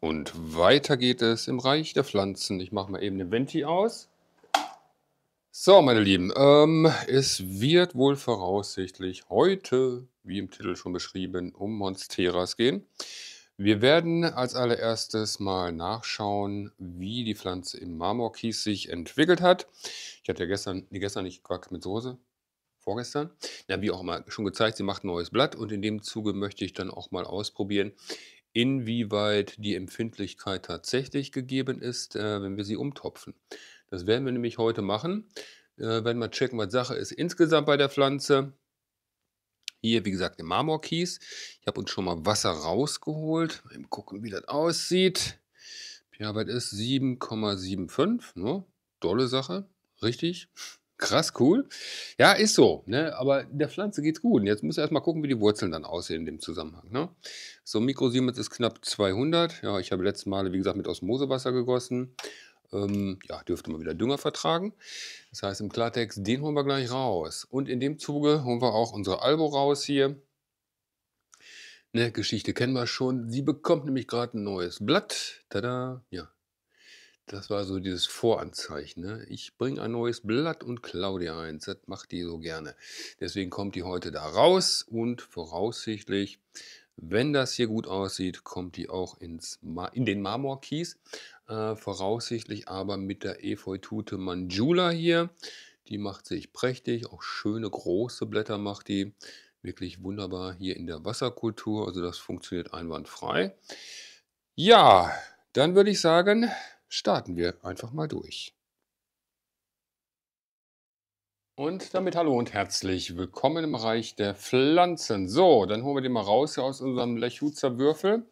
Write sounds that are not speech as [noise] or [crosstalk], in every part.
Und weiter geht es im Reich der Pflanzen. Ich mache mal eben den Venti aus. So, meine Lieben, ähm, es wird wohl voraussichtlich heute, wie im Titel schon beschrieben, um Monsteras gehen. Wir werden als allererstes mal nachschauen, wie die Pflanze im Marmorkies sich entwickelt hat. Ich hatte ja gestern, nee, gestern nicht Quack mit Soße, vorgestern, ja, wie auch immer, schon gezeigt, sie macht ein neues Blatt und in dem Zuge möchte ich dann auch mal ausprobieren, inwieweit die Empfindlichkeit tatsächlich gegeben ist, äh, wenn wir sie umtopfen. Das werden wir nämlich heute machen. Äh, werden wir checken, was Sache ist insgesamt bei der Pflanze. Hier, wie gesagt, der Marmorkies. Ich habe uns schon mal Wasser rausgeholt. Mal gucken, wie das aussieht. pH-Wert ist 7,75. Ne? Dolle Sache, richtig. Krass cool. Ja, ist so, ne? Aber der Pflanze geht's gut. Und jetzt muss erstmal gucken, wie die Wurzeln dann aussehen in dem Zusammenhang. Ne? So, Mikrosiemens ist knapp 200. Ja, ich habe letzten Male, wie gesagt, mit Osmosewasser gegossen. Ähm, ja, dürfte mal wieder Dünger vertragen. Das heißt im Klartext, den holen wir gleich raus. Und in dem Zuge holen wir auch unsere Albo raus hier. Ne, Geschichte kennen wir schon. Sie bekommt nämlich gerade ein neues Blatt. Tada. Ja, das war so dieses Voranzeichen, ne? Ich bringe ein neues Blatt und klau dir eins. Das macht die so gerne. Deswegen kommt die heute da raus und voraussichtlich, wenn das hier gut aussieht, kommt die auch ins in den Marmorkies. Äh, voraussichtlich aber mit der Efeutute Manjula hier. Die macht sich prächtig, auch schöne große Blätter macht die. Wirklich wunderbar hier in der Wasserkultur. Also das funktioniert einwandfrei. Ja, dann würde ich sagen, starten wir einfach mal durch. Und damit hallo und herzlich willkommen im Reich der Pflanzen. So, dann holen wir den mal raus hier aus unserem Lechuzer Würfel.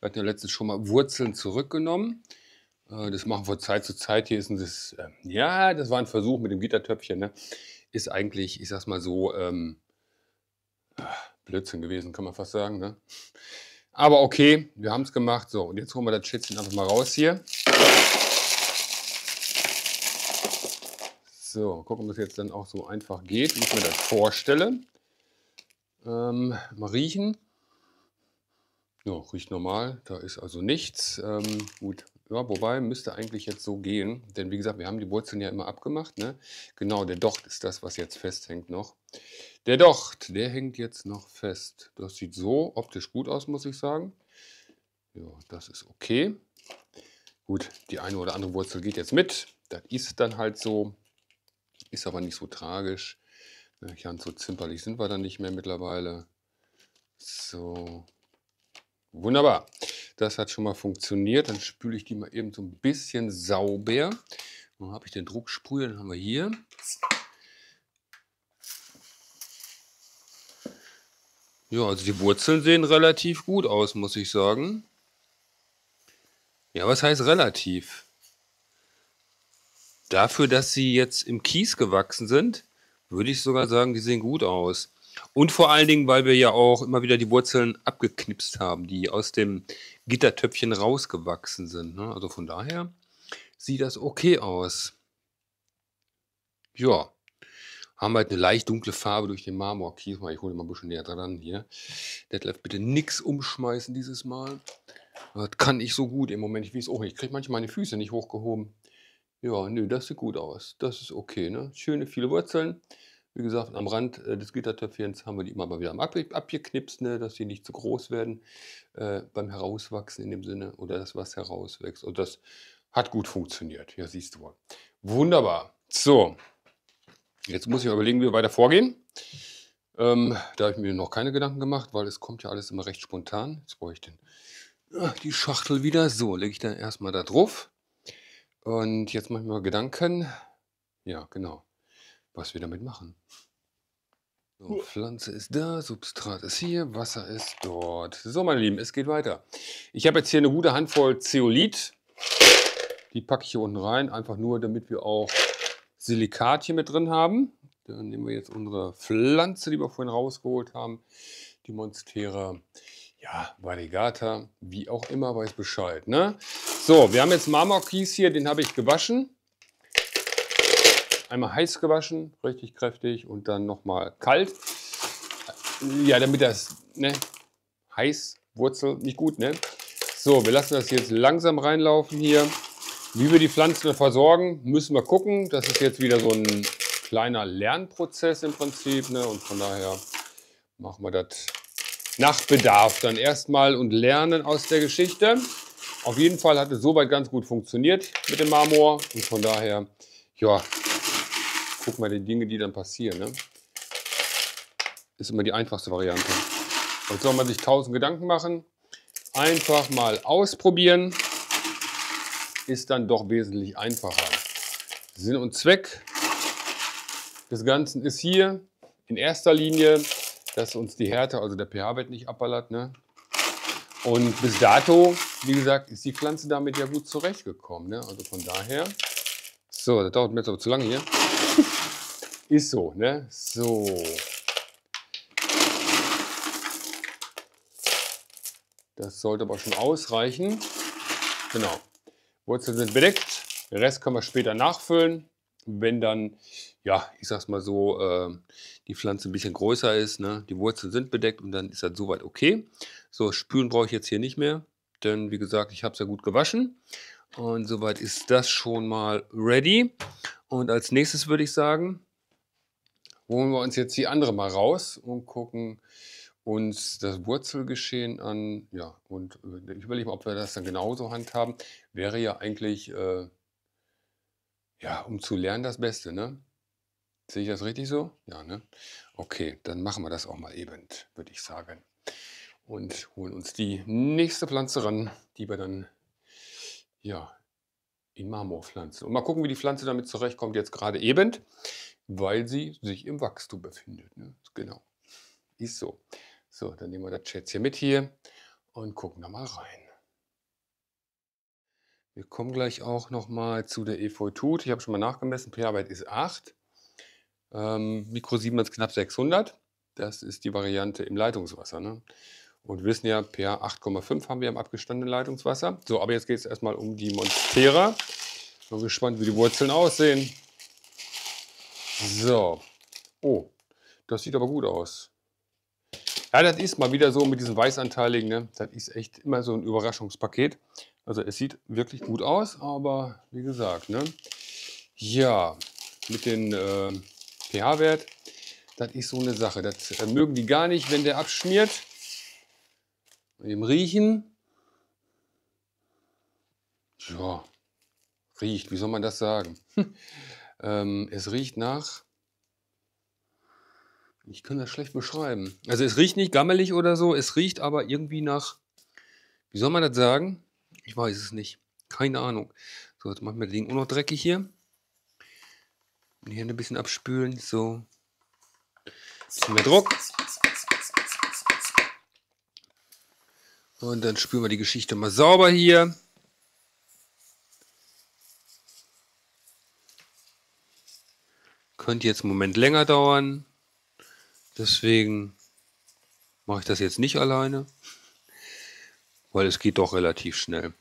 Wir hatten ja letztens schon mal Wurzeln zurückgenommen. Äh, das machen wir Zeit zu Zeit. Hier ist ein, das, ähm, ja, das war ein Versuch mit dem Gittertöpfchen. Ne? Ist eigentlich, ich sag's mal so, ähm, ah, Blödsinn gewesen, kann man fast sagen. Ne? Aber okay, wir haben es gemacht. So, und jetzt holen wir das Schätzchen einfach mal raus hier. So, gucken, ob das jetzt dann auch so einfach geht, wie ich mir das vorstelle. Ähm, mal riechen. Ja, riecht normal, da ist also nichts. Ähm, gut, ja, wobei müsste eigentlich jetzt so gehen, denn wie gesagt, wir haben die Wurzeln ja immer abgemacht. Ne? Genau, der Docht ist das, was jetzt festhängt noch. Der Docht, der hängt jetzt noch fest. Das sieht so optisch gut aus, muss ich sagen. Ja, das ist okay. Gut, die eine oder andere Wurzel geht jetzt mit. Das ist dann halt so. Ist aber nicht so tragisch. Ne, ganz so zimperlich sind wir dann nicht mehr mittlerweile. So, wunderbar. Das hat schon mal funktioniert. Dann spüle ich die mal eben so ein bisschen sauber. Dann habe ich den Drucksprüher, den haben wir hier. Ja, also die Wurzeln sehen relativ gut aus, muss ich sagen. Ja, was heißt relativ? Dafür, dass sie jetzt im Kies gewachsen sind, würde ich sogar sagen, die sehen gut aus. Und vor allen Dingen, weil wir ja auch immer wieder die Wurzeln abgeknipst haben, die aus dem Gittertöpfchen rausgewachsen sind. Ne? Also von daher sieht das okay aus. Ja, haben wir halt eine leicht dunkle Farbe durch den Marmorkies. Ich hole mal ein bisschen näher dran hier. Detlef, bitte nichts umschmeißen dieses Mal. Das kann ich so gut im Moment. Ich weiß auch nicht. Ich kriege manchmal meine Füße nicht hochgehoben. Ja, nö, das sieht gut aus. Das ist okay, ne? Schöne, viele Wurzeln. Wie gesagt, am Rand äh, des Gittertöpfchens haben wir die immer mal wieder abgeknipst, ne, dass die nicht zu groß werden äh, beim Herauswachsen in dem Sinne oder das, was herauswächst. Und das hat gut funktioniert. Ja, siehst du wohl. Wunderbar. So, jetzt muss ich mal überlegen, wie wir weiter vorgehen. Ähm, da habe ich mir noch keine Gedanken gemacht, weil es kommt ja alles immer recht spontan. Jetzt brauche ich den, ach, äh, die Schachtel wieder. So, lege ich dann erstmal da drauf. Und jetzt mache ich mir Gedanken. Ja, genau was wir damit machen. So, Pflanze ist da, Substrat ist hier, Wasser ist dort. So, meine Lieben, es geht weiter. Ich habe jetzt hier eine gute Handvoll Zeolit. Die packe ich hier unten rein, einfach nur, damit wir auch Silikat hier mit drin haben. Dann nehmen wir jetzt unsere Pflanze, die wir vorhin rausgeholt haben. Die Monstera, ja, Variegata, wie auch immer, weiß Bescheid. Ne? So, wir haben jetzt Marmorkies hier, den habe ich gewaschen. Einmal heiß gewaschen, richtig kräftig und dann nochmal kalt. Ja, damit das, ne, heiß, Wurzel, nicht gut, ne? So, wir lassen das jetzt langsam reinlaufen hier. Wie wir die Pflanzen versorgen, müssen wir gucken. Das ist jetzt wieder so ein kleiner Lernprozess im Prinzip. Ne? Und von daher machen wir das nach Bedarf dann erstmal und lernen aus der Geschichte. Auf jeden Fall hat es soweit ganz gut funktioniert mit dem Marmor. Und von daher, ja, guck mal die Dinge, die dann passieren. Ne? Ist immer die einfachste Variante. Jetzt soll man sich tausend Gedanken machen? Einfach mal ausprobieren. Ist dann doch wesentlich einfacher. Sinn und Zweck des Ganzen ist hier in erster Linie, dass uns die Härte, also der pH-Wert nicht abballert. Ne? Und bis dato, wie gesagt, ist die Pflanze damit ja gut zurechtgekommen. Ne? Also von daher so, das dauert mir jetzt aber zu lange hier. Ist so, ne? So. Das sollte aber schon ausreichen. Genau. Wurzeln sind bedeckt. Den Rest können wir später nachfüllen. Wenn dann, ja, ich sag's mal so, äh, die Pflanze ein bisschen größer ist, ne? die Wurzeln sind bedeckt und dann ist das soweit okay. So, spülen brauche ich jetzt hier nicht mehr, denn wie gesagt, ich habe es ja gut gewaschen. Und soweit ist das schon mal ready. Und als nächstes würde ich sagen, holen wir uns jetzt die andere mal raus und gucken uns das Wurzelgeschehen an. Ja, und ich überlege mal, ob wir das dann genauso handhaben. Wäre ja eigentlich, äh, ja, um zu lernen, das Beste, ne? Sehe ich das richtig so? Ja, ne? Okay, dann machen wir das auch mal eben, würde ich sagen. Und holen uns die nächste Pflanze ran, die wir dann ja, in Marmorpflanze. Und mal gucken, wie die Pflanze damit zurechtkommt, jetzt gerade eben, weil sie sich im Wachstum befindet. Ne? Genau. Ist so. So, dann nehmen wir das Schätzchen mit hier und gucken da mal rein. Wir kommen gleich auch nochmal zu der Efeutut. Ich habe schon mal nachgemessen, pH-Wert ist 8. Ähm, Mikro 7 ist knapp 600. Das ist die Variante im Leitungswasser. Ne? Und wir wissen ja, pH 8,5 haben wir im abgestandenen Leitungswasser. So, aber jetzt geht es erstmal um die Monstera. Bin gespannt, wie die Wurzeln aussehen. So. Oh, das sieht aber gut aus. Ja, das ist mal wieder so mit diesen Weißanteiligen. Ne? Das ist echt immer so ein Überraschungspaket. Also es sieht wirklich gut aus, aber wie gesagt, ne? ja, mit dem äh, pH-Wert, das ist so eine Sache. Das äh, mögen die gar nicht, wenn der abschmiert. Mit dem Riechen. Ja, riecht, wie soll man das sagen? [laughs] ähm, es riecht nach. Ich kann das schlecht beschreiben. Also es riecht nicht gammelig oder so, es riecht aber irgendwie nach. Wie soll man das sagen? Ich weiß es nicht. Keine Ahnung. So, jetzt machen wir das Ding auch noch dreckig hier. Und hier ein bisschen abspülen. So. Ein bisschen mehr Druck. Und dann spüren wir die Geschichte mal sauber hier. Könnte jetzt einen Moment länger dauern. Deswegen mache ich das jetzt nicht alleine. Weil es geht doch relativ schnell.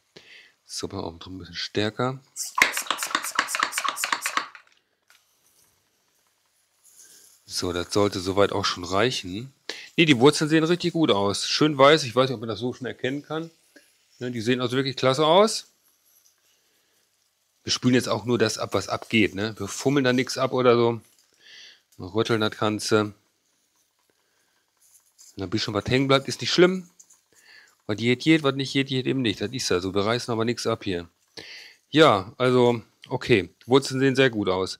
So, mal auch ein bisschen stärker. So, das sollte soweit auch schon reichen. Nee, die Wurzeln sehen richtig gut aus. Schön weiß, ich weiß nicht, ob man das so schon erkennen kann. Ne, die sehen also wirklich klasse aus. Wir spülen jetzt auch nur das ab, was abgeht. Ne? Wir fummeln da nichts ab oder so. Wir rütteln das Ganze. Wenn ein bisschen was hängen bleibt, ist nicht schlimm. Was geht, geht, was nicht geht, geht eben nicht. Das ist ja so. Wir reißen aber nichts ab hier. Ja, also, okay. Wurzeln sehen sehr gut aus.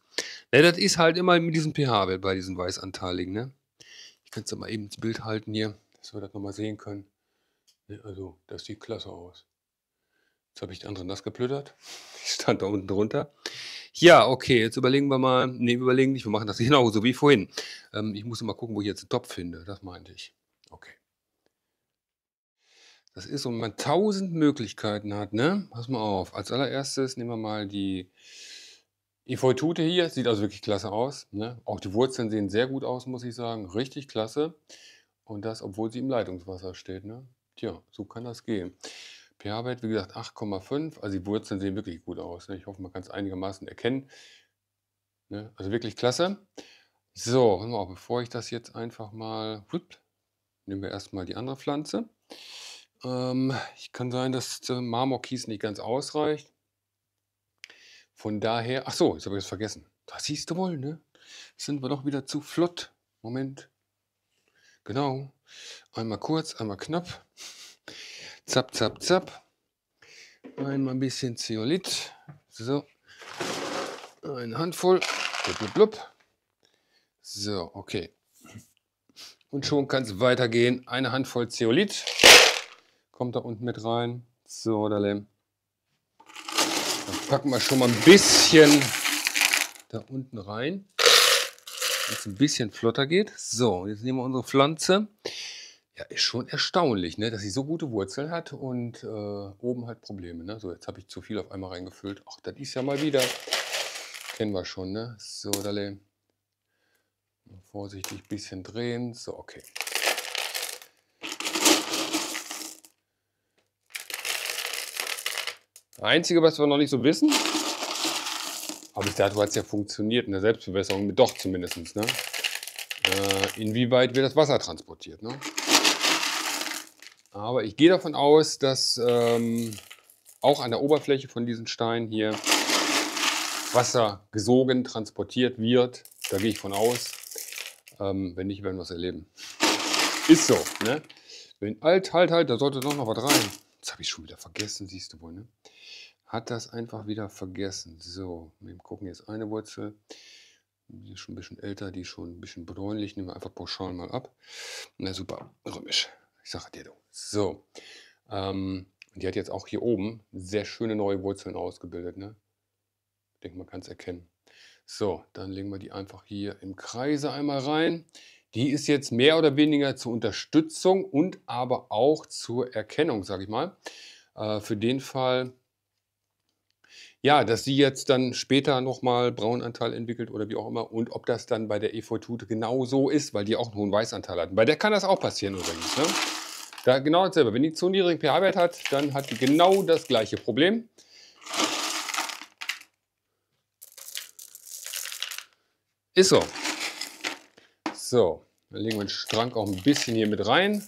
Ja, das ist halt immer mit diesem pH-Wert bei diesen Weißanteiligen, ne? Kannst du mal eben das Bild halten hier, dass wir das nochmal sehen können. Ne, also, das sieht klasse aus. Jetzt habe ich die anderen nass geplüttert. [laughs] Ich stand da unten drunter. Ja, okay, jetzt überlegen wir mal. Ne, überlegen nicht, wir machen das [laughs] genau so wie vorhin. Ähm, ich muss mal gucken, wo ich jetzt den Topf finde. Das meinte ich. Okay. Das ist, und man tausend Möglichkeiten hat, ne? Pass mal auf. Als allererstes nehmen wir mal die Efeu Tute hier, sieht also wirklich klasse aus. Ne? Auch die Wurzeln sehen sehr gut aus, muss ich sagen. Richtig klasse. Und das, obwohl sie im Leitungswasser steht. Ne? Tja, so kann das gehen. pH-Wert, wie gesagt, 8,5. Also die Wurzeln sehen wirklich gut aus. Ne? Ich hoffe, man kann es einigermaßen erkennen. Ne? Also wirklich klasse. So, bevor ich das jetzt einfach mal... Hup, nehmen wir erstmal die andere Pflanze. Ähm, ich kann sein, dass der Marmorkies nicht ganz ausreicht. Von daher, ach so, jetzt habe ich es vergessen. Das siehst du wohl, ne? Sind wir doch wieder zu flott. Moment. Genau. Einmal kurz, einmal knapp. Zap, zap, zap. Einmal ein bisschen Zeolit. So. Eine Handvoll. Blub, blub, blub. So, okay. Und schon kann es weitergehen. Eine Handvoll Zeolit kommt da unten mit rein. So, der Lehm packen wir schon mal ein bisschen da unten rein, damit es ein bisschen flotter geht. So, jetzt nehmen wir unsere Pflanze. Ja, ist schon erstaunlich, ne, dass sie so gute Wurzeln hat und äh, oben halt Probleme. Ne? So, jetzt habe ich zu viel auf einmal reingefüllt. Ach, das ist ja mal wieder. Kennen wir schon, ne? So, Dalle. Vorsichtig ein bisschen drehen. So, okay. Einzige, was wir noch nicht so wissen, aber bis dato hat es ja funktioniert in der Selbstbewässerung, doch zumindest, ne? Äh, inwieweit wird das Wasser transportiert. Ne? Aber ich gehe davon aus, dass ähm, auch an der Oberfläche von diesen Steinen hier Wasser gesogen, transportiert wird. Da gehe ich von aus. Ähm, wenn nicht, werden wir es erleben. Ist so. Ne? Wenn, alt, halt, halt, da sollte doch noch was rein. Das habe ich schon wieder vergessen, siehst du wohl. Ne? hat das einfach wieder vergessen. So, wir gucken jetzt eine Wurzel. Die ist schon ein bisschen älter, die ist schon ein bisschen bräunlich. Nehmen wir einfach pauschal mal ab. Na super, römisch. Ich sage dir du. So, ähm, die hat jetzt auch hier oben sehr schöne neue Wurzeln ausgebildet. Ne? Ich denke, man kann es erkennen. So, dann legen wir die einfach hier im Kreise einmal rein. Die ist jetzt mehr oder weniger zur Unterstützung und aber auch zur Erkennung, sage ich mal. Äh, für den Fall, ja, dass sie jetzt dann später nochmal Braunanteil entwickelt oder wie auch immer und ob das dann bei der Efeutute genau so ist, weil die auch einen hohen Weißanteil hat. Bei der kann das auch passieren übrigens. Ne? Da genau dasselbe. Wenn die zu niedrigen pH-Wert hat, dann hat die genau das gleiche Problem. Ist so. So, dann legen wir den Strang auch ein bisschen hier mit rein.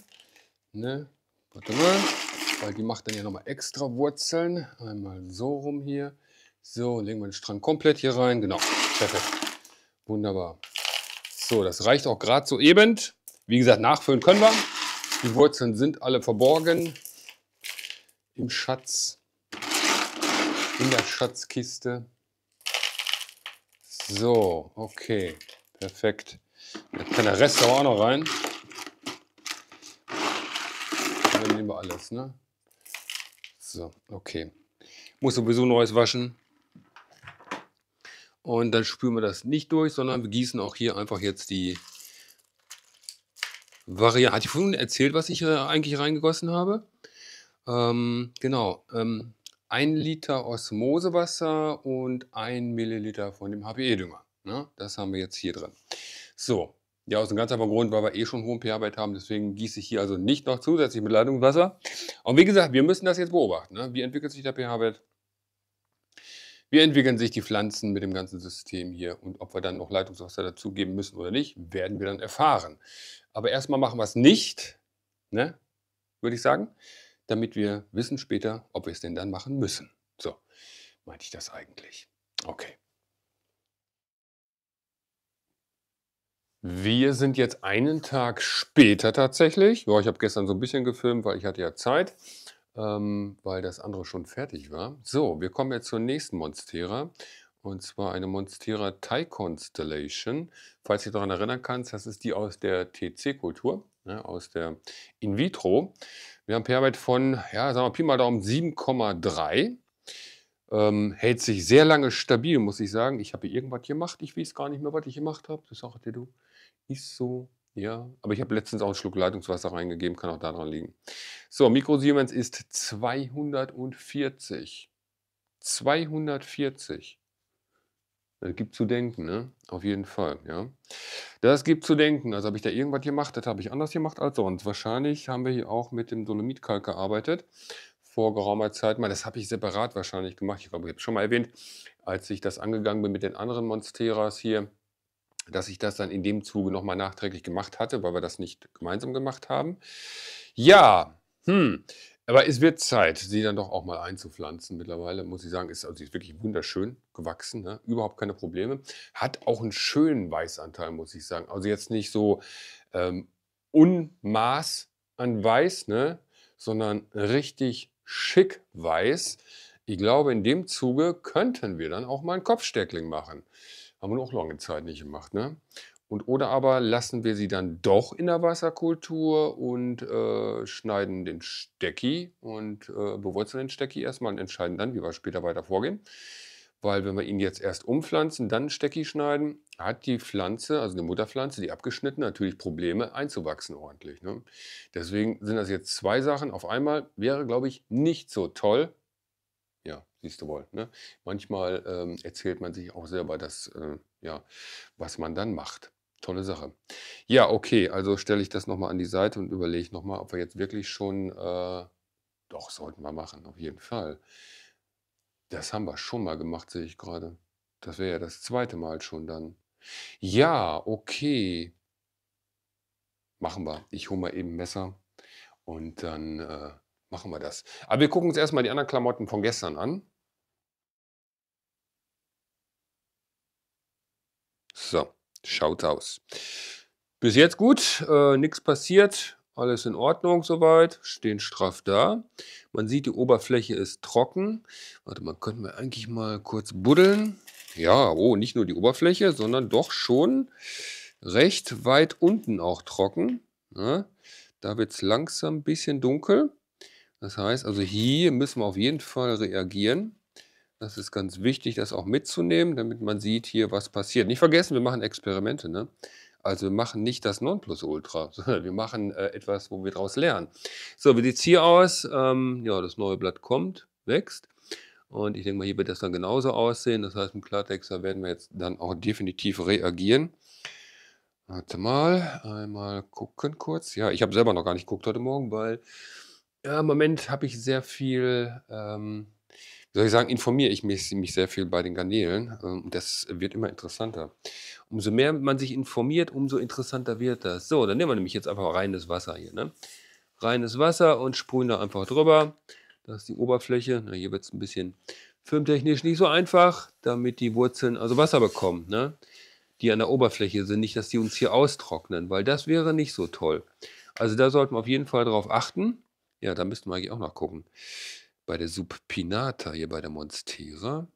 Ne? Warte mal weil die macht dann ja nochmal extra Wurzeln. Einmal so rum hier. So, legen wir den Strang komplett hier rein. Genau, perfekt. Wunderbar. So, das reicht auch gerade so eben. Wie gesagt, nachfüllen können wir. Die Wurzeln sind alle verborgen im Schatz, in der Schatzkiste. So, okay, perfekt. Jetzt kann der Rest auch noch rein. Dann nehmen wir alles, ne? So, okay. Muss sowieso neues waschen. Und dann spüren wir das nicht durch, sondern wir gießen auch hier einfach jetzt die Variante. Hatte ich vorhin erzählt, was ich äh, eigentlich reingegossen habe? Ähm, genau. Ähm, ein Liter Osmosewasser und ein Milliliter von dem HPE-Dünger. Ne? Das haben wir jetzt hier drin. So, ja, aus einem ganz einfachen Grund, weil wir eh schon hohen pH-Wert haben, deswegen gieße ich hier also nicht noch zusätzlich mit Leitungswasser. Und wie gesagt, wir müssen das jetzt beobachten. Ne? Wie entwickelt sich der pH-Wert? Wie entwickeln sich die Pflanzen mit dem ganzen System hier und ob wir dann noch Leitungswasser dazugeben müssen oder nicht, werden wir dann erfahren. Aber erstmal machen wir es nicht, ne, würde ich sagen, damit wir wissen später, ob wir es denn dann machen müssen. So, meinte ich das eigentlich. Okay. Wir sind jetzt einen Tag später tatsächlich. Ja, ich habe gestern so ein bisschen gefilmt, weil ich hatte ja Zeit ähm, weil das andere schon fertig war. So, wir kommen jetzt zur nächsten Monstera und zwar eine Monstera Thai Constellation. Falls du dich daran erinnern kannst, das ist die aus der TC-Kultur, ne, aus der In Vitro. Wir haben pH-Wert von, ja, sagen wir Pi mal Daumen 7,3. Ähm, hält sich sehr lange stabil, muss ich sagen. Ich habe irgendwas gemacht, ich weiß gar nicht mehr, was ich gemacht habe. Das sagte du, ist so ja, aber ich habe letztens auch einen Schluck Leitungswasser reingegeben, kann auch daran liegen. So, Mikro Siemens ist 240. 240. Das gibt zu denken, ne? Auf jeden Fall, ja. Das gibt zu denken. Also habe ich da irgendwas gemacht, das habe ich anders gemacht als sonst. Wahrscheinlich haben wir hier auch mit dem Dolomitkalk gearbeitet. Vor geraumer Zeit mal. Das habe ich separat wahrscheinlich gemacht. Ich glaube, ich habe es schon mal erwähnt, als ich das angegangen bin mit den anderen Monsteras hier dass ich das dann in dem Zuge nochmal nachträglich gemacht hatte, weil wir das nicht gemeinsam gemacht haben. Ja, hm. Aber es wird Zeit, sie dann doch auch mal einzupflanzen. Mittlerweile muss ich sagen, ist, also ist wirklich wunderschön gewachsen, ne? überhaupt keine Probleme. Hat auch einen schönen Weißanteil, muss ich sagen. Also jetzt nicht so ähm, Unmaß an Weiß, ne? sondern richtig schick Weiß. Ich glaube, in dem Zuge könnten wir dann auch mal einen Kopfstärkling machen. Haben wir auch lange Zeit nicht gemacht. Ne? Und oder aber lassen wir sie dann doch in der Wasserkultur und äh, schneiden den Stecki und äh, bewurzeln den Stecki erstmal und entscheiden dann, wie wir später weiter vorgehen. Weil wenn wir ihn jetzt erst umpflanzen, dann Stecki schneiden, hat die Pflanze, also die Mutterpflanze, die abgeschnitten, natürlich Probleme einzuwachsen ordentlich. Ne? Deswegen sind das jetzt zwei Sachen auf einmal. Wäre, glaube ich, nicht so toll, siehst du wohl. Ne? Manchmal ähm, erzählt man sich auch selber das, äh, ja, was man dann macht. Tolle Sache. Ja, okay, also stelle ich das nochmal an die Seite und überlege nochmal, ob wir jetzt wirklich schon, äh, doch, sollten wir machen, auf jeden Fall. Das haben wir schon mal gemacht, sehe ich gerade. Das wäre ja das zweite Mal schon dann. Ja, okay. Machen wir. Ich hole mal eben Messer und dann äh, machen wir das. Aber wir gucken uns erstmal die anderen Klamotten von gestern an. So, schaut aus. Bis jetzt gut, äh, nichts passiert, alles in Ordnung soweit, stehen straff da. Man sieht, die Oberfläche ist trocken. Warte mal, könnten wir eigentlich mal kurz buddeln? Ja, oh, nicht nur die Oberfläche, sondern doch schon recht weit unten auch trocken. Ja, ne? da wird es langsam ein bisschen dunkel. Das heißt, also hier müssen wir auf jeden Fall reagieren. Das ist ganz wichtig, das auch mitzunehmen, damit man sieht hier, was passiert. Nicht vergessen, wir machen Experimente. Ne? Also wir machen nicht das Nonplusultra, [laughs] sondern wir machen äh, etwas, wo wir daraus lernen. So, wie sieht es hier aus? Ähm, ja, das neue Blatt kommt, wächst. Und ich denke mal, hier wird das dann genauso aussehen. Das heißt, im Klartext, da werden wir jetzt dann auch definitiv reagieren. Warte mal, einmal gucken kurz. Ja, ich habe selber noch gar nicht geguckt heute Morgen, weil ja, im Moment habe ich sehr viel, ähm, wie soll ich sagen, informiere ich mich, mich sehr viel bei den Garnelen. Ähm, das wird immer interessanter. Umso mehr man sich informiert, umso interessanter wird das. So, dann nehmen wir nämlich jetzt einfach reines Wasser hier. Ne? Reines Wasser und sprühen da einfach drüber. Das ist die Oberfläche. Na, hier wird es ein bisschen filmtechnisch nicht so einfach, damit die Wurzeln also Wasser bekommen, ne? die an der Oberfläche sind. Nicht, dass die uns hier austrocknen, weil das wäre nicht so toll. Also da sollten wir auf jeden Fall drauf achten. Ja, da müssten wir eigentlich auch noch gucken. Bei der Subpinata hier bei der Monstera.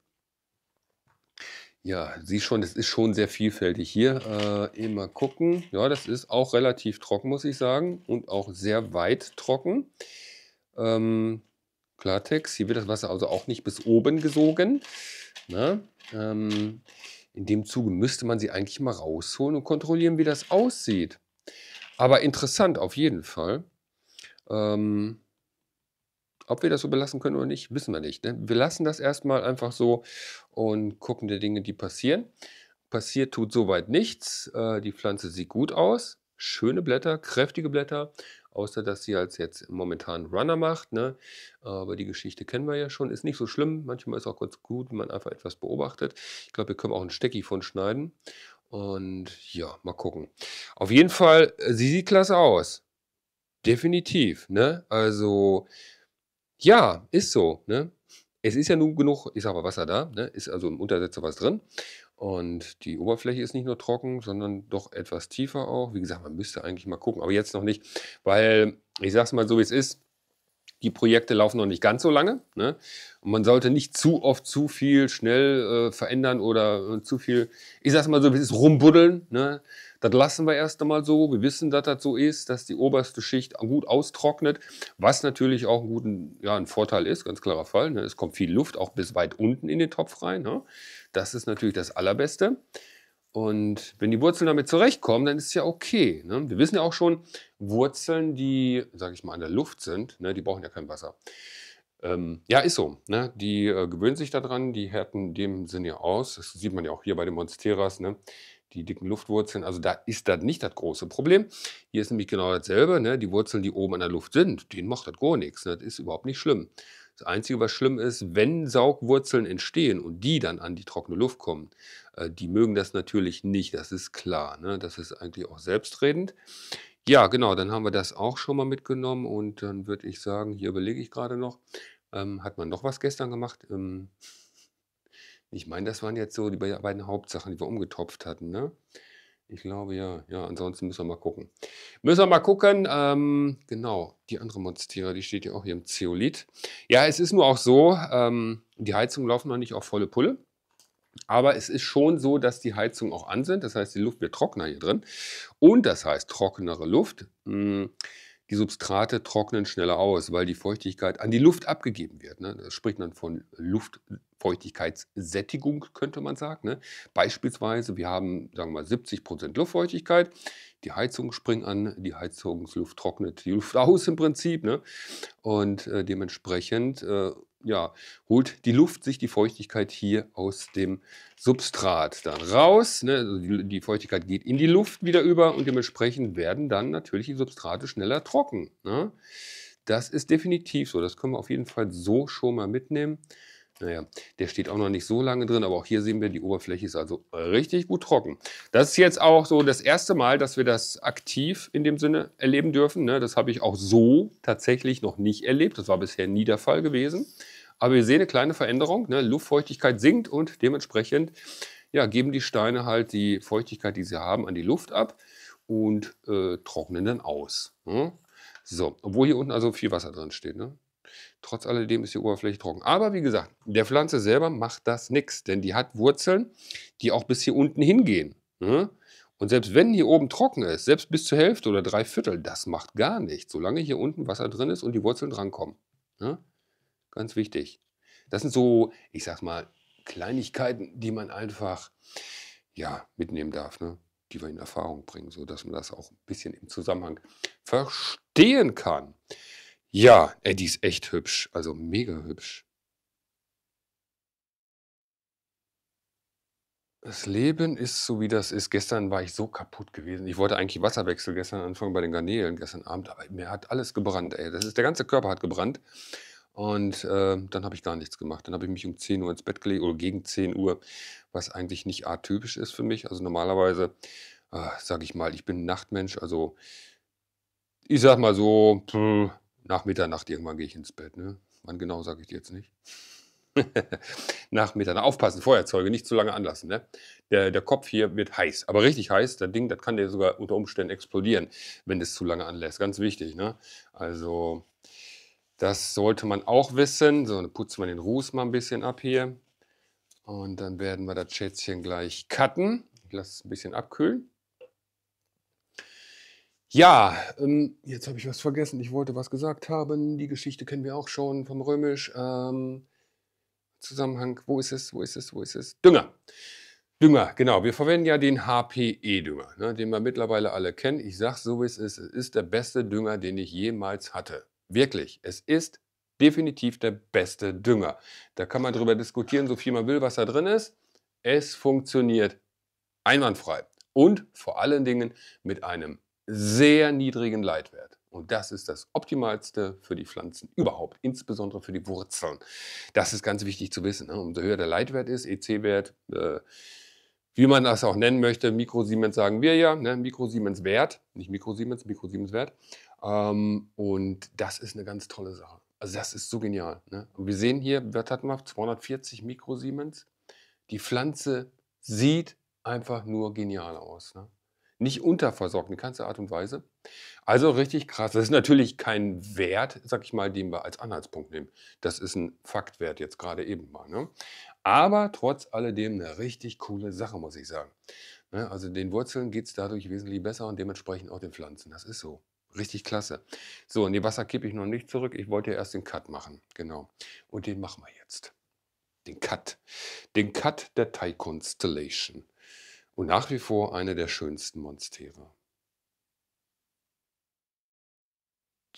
Ja, sieh schon, das ist schon sehr vielfältig hier. Äh, immer gucken. Ja, das ist auch relativ trocken, muss ich sagen. Und auch sehr weit trocken. Ähm, Klartext, hier wird das Wasser also auch nicht bis oben gesogen. Na, ne? ähm, in dem Zuge müsste man sie eigentlich mal rausholen und kontrollieren, wie das aussieht. Aber interessant auf jeden Fall. Ähm, ob wir das so belassen können oder nicht, wissen wir nicht. Ne? Wir lassen das erstmal einfach so und gucken die Dinge, die passieren. Passiert tut soweit nichts. Äh, die Pflanze sieht gut aus. Schöne Blätter, kräftige Blätter, außer dass sie als jetzt momentan Runner macht. Ne? Aber die Geschichte kennen wir ja schon. Ist nicht so schlimm. Manchmal ist auch ganz gut, wenn man einfach etwas beobachtet. Ich glaube, wir können auch einen Stecki von schneiden. Und ja, mal gucken. Auf jeden Fall, äh, sie sieht klasse aus. Definitiv, ne? Also, ja, ist so, ne? Es ist ja nun genug, ist aber Wasser da, ne? Ist also im Untersetzer was drin. Und die Oberfläche ist nicht nur trocken, sondern doch etwas tiefer auch. Wie gesagt, man müsste eigentlich mal gucken, aber jetzt noch nicht, weil ich sag's mal so, wie es ist. Die Projekte laufen noch nicht ganz so lange. Ne? Und man sollte nicht zu oft zu viel schnell äh, verändern oder äh, zu viel, ich sag's mal so, wie es ist, rumbuddeln. Ne? Das lassen wir erst einmal so. Wir wissen, dass das so ist, dass die oberste Schicht gut austrocknet, was natürlich auch einen guten ja, ein Vorteil ist, ganz klarer Fall. Ne? Es kommt viel Luft auch bis weit unten in den Topf rein. Ne? Das ist natürlich das Allerbeste. Und wenn die Wurzeln damit zurechtkommen, dann ist es ja okay. Ne? Wir wissen ja auch schon, Wurzeln, die, sage ich mal, an der Luft sind, ne, die brauchen ja kein Wasser. Ähm, ja, ist so. Ne? Die äh, gewöhnen sich daran, die härten dem Sinne aus. Das sieht man ja auch hier bei den Monsteras. Ne? die dicken Luftwurzeln. Also da ist das nicht das große Problem. Hier ist nämlich genau dasselbe. Ne? Die Wurzeln, die oben an der Luft sind, denen macht das gar nichts. Ne? Das ist überhaupt nicht schlimm. Das Einzige, was schlimm ist, wenn Saugwurzeln entstehen und die dann an die trockene Luft kommen, äh, die mögen das natürlich nicht, das ist klar. Ne? Das ist eigentlich auch selbstredend. Ja, genau, dann haben wir das auch schon mal mitgenommen und dann würde ich sagen, hier überlege ich gerade noch, ähm, hat man noch was gestern gemacht? Ähm, ich meine, das waren jetzt so die beiden Hauptsachen, die wir umgetopft hatten. Ne? Ich glaube ja, ja, ansonsten müssen wir mal gucken. Müssen wir mal gucken, ähm, genau, die andere Monstera, die steht ja auch hier im Zeolit. Ja, es ist nur auch so, ähm, die Heizungen laufen noch nicht auf volle Pulle. Aber es ist schon so, dass die Heizungen auch an sind. Das heißt, die Luft wird trockener hier drin. Und das heißt, trockenere Luft. Mh, hm, die Substrate trocknen schneller aus, weil die Feuchtigkeit an die Luft abgegeben wird. Ne? Das spricht man von Luft Feuchtigkeitssättigung, könnte man sagen. Ne? Beispielsweise, wir haben, sagen wir mal, 70% Luftfeuchtigkeit, die Heizung springt an, die Heizungsluft trocknet die Luft aus im Prinzip. Ne? Und äh, dementsprechend äh, ja, holt die Luft sich die Feuchtigkeit hier aus dem Substrat dann raus. Ne? Also die, die, Feuchtigkeit geht in die Luft wieder über und dementsprechend werden dann natürlich die Substrate schneller trocken. Ne? Das ist definitiv so. Das können wir auf jeden Fall so schon mal mitnehmen. Naja, der steht auch noch nicht so lange drin, aber auch hier sehen wir, die Oberfläche ist also richtig gut trocken. Das ist jetzt auch so das erste Mal, dass wir das aktiv in dem Sinne erleben dürfen. Ne? Das habe ich auch so tatsächlich noch nicht erlebt. Das war bisher nie der Fall gewesen. Aber wir sehen eine kleine Veränderung. Ne? Luftfeuchtigkeit sinkt und dementsprechend ja, geben die Steine halt die Feuchtigkeit, die sie haben, an die Luft ab und äh, trocknen dann aus. Ne? So, obwohl hier unten also viel Wasser drin steht. Ne? Trotz alledem ist die Oberfläche trocken. Aber wie gesagt, der Pflanze selber macht das nichts, denn die hat Wurzeln, die auch bis hier unten hingehen. Ne? Und selbst wenn hier oben trocken ist, selbst bis zur Hälfte oder drei Viertel, das macht gar nichts, solange hier unten Wasser drin ist und die Wurzeln drankommen. Ne? Ganz wichtig. Das sind so, ich sag mal, Kleinigkeiten, die man einfach ja, mitnehmen darf, ne? die wir in Erfahrung bringen, sodass man das auch ein bisschen im Zusammenhang verstehen kann. Ja, ey, die ist echt hübsch. Also mega hübsch. Das Leben ist so, wie das ist. Gestern war ich so kaputt gewesen. Ich wollte eigentlich Wasserwechsel gestern anfangen bei den Garnelen, gestern Abend, aber mir hat alles gebrannt. Ey. Das ist, der ganze Körper hat gebrannt. Und äh, dann habe ich gar nichts gemacht. Dann habe ich mich um 10 Uhr ins Bett gelegt oder gegen 10 Uhr, was eigentlich nicht atypisch ist für mich. Also normalerweise, äh, sage ich mal, ich bin ein Nachtmensch. Also ich sag mal so, pff, nach Mitternacht irgendwann gehe ich ins Bett. Ne? Wann genau sage ich dir jetzt nicht. [laughs] nach Mitternacht. Aufpassen, Feuerzeuge, nicht zu lange anlassen. Ne? Der, der Kopf hier wird heiß, aber richtig heiß. Das Ding, das kann dir sogar unter Umständen explodieren, wenn du es zu lange anlässt. Ganz wichtig. Ne? Also, das sollte man auch wissen. So, dann putzen wir den Ruß mal ein bisschen ab hier. Und dann werden wir das Schätzchen gleich cutten. Ich lasse es ein bisschen abkühlen. Ja, ähm, jetzt habe ich was vergessen. Ich wollte was gesagt haben. Die Geschichte kennen wir auch schon vom Römisch. Ähm, Zusammenhang, wo ist es, wo ist es, wo ist es? Dünger. Dünger, genau. Wir verwenden ja den HPE-Dünger, ne, den wir mittlerweile alle kennen. Ich sage so, wie es ist. Es ist der beste Dünger, den ich jemals hatte. Wirklich. Es ist definitiv der beste Dünger. Da kann man darüber diskutieren, so viel man will, was da drin ist. Es funktioniert einwandfrei und vor allen Dingen mit einem sehr niedrigen Leitwert. Und das ist das Optimalste für die Pflanzen überhaupt, insbesondere für die Wurzeln. Das ist ganz wichtig zu wissen. Ne? Umso höher der Leitwert ist, EC-Wert, äh, wie man das auch nennen möchte, Mikrosiemens sagen wir ja, ne? Mikrosiemens-Wert, nicht Mikrosiemens, Mikrosiemens-Wert. Ähm, und das ist eine ganz tolle Sache. Also das ist so genial. Ne? Und wir sehen hier, was hat man 240 Mikrosiemens. Die Pflanze sieht einfach nur genial aus. Ne? nicht unterversorgt in keinster Art und Weise. Also richtig krass. Das ist natürlich kein Wert, sag ich mal, den wir als Anhaltspunkt nehmen. Das ist ein Faktwert jetzt gerade eben mal. Ne? Aber trotz alledem eine richtig coole Sache, muss ich sagen. Ne? Also den Wurzeln geht es dadurch wesentlich besser und dementsprechend auch den Pflanzen. Das ist so. Richtig klasse. So, und die Wasser kippe ich noch nicht zurück. Ich wollte ja erst den Cut machen. Genau. Und den machen wir jetzt. Den Cut. Den Cut der Thai Constellation und nach wie vor eine der schönsten Monstere.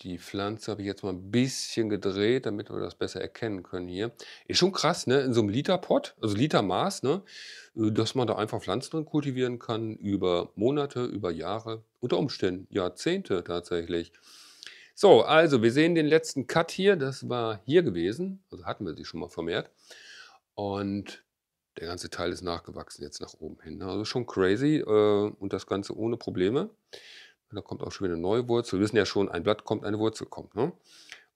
Die Pflanze habe ich jetzt mal ein bisschen gedreht, damit wir das besser erkennen können hier. Ist schon krass, ne? In so einem Literpot, also Litermaß, ne? Dass man da einfach Pflanzen drin kultivieren kann über Monate, über Jahre, unter Umständen Jahrzehnte tatsächlich. So, also wir sehen den letzten Cut hier. Das war hier gewesen. Also hatten wir sie schon mal vermehrt. Und der ganze Teil ist nachgewachsen jetzt nach oben hin. Ne? Also schon crazy äh, und das Ganze ohne Probleme. da kommt auch schon wieder eine neue Wurzel. Wir wissen ja schon, ein Blatt kommt, eine Wurzel kommt. Ne?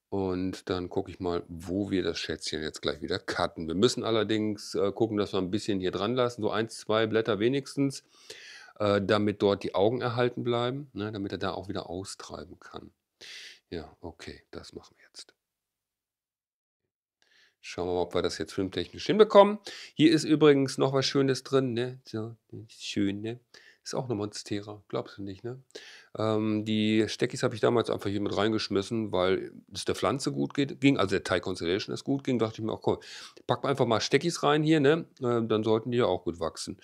Und dann gucke ich mal, wo wir das Schätzchen jetzt gleich wieder cutten. Wir müssen allerdings äh, gucken, dass wir ein bisschen hier dran lassen, so ein, zwei Blätter wenigstens, äh, damit dort die Augen erhalten bleiben, ne? damit er da auch wieder austreiben kann. Ja, okay, das machen wir jetzt. Schauen wir mal, ob wir das jetzt filmtechnisch hinbekommen. Hier ist übrigens noch was Schönes drin, ne? So, schön, ne? Ist auch eine Monstera, glaubst du nicht, ne? Ähm, die Steckis habe ich damals einfach hier mit reingeschmissen, weil es der Pflanze gut geht, ging, also der Thai Constellation es gut ging, dachte ich mir auch, cool, packen wir einfach mal Steckis rein hier, ne? Ähm, dann sollten die ja auch gut wachsen.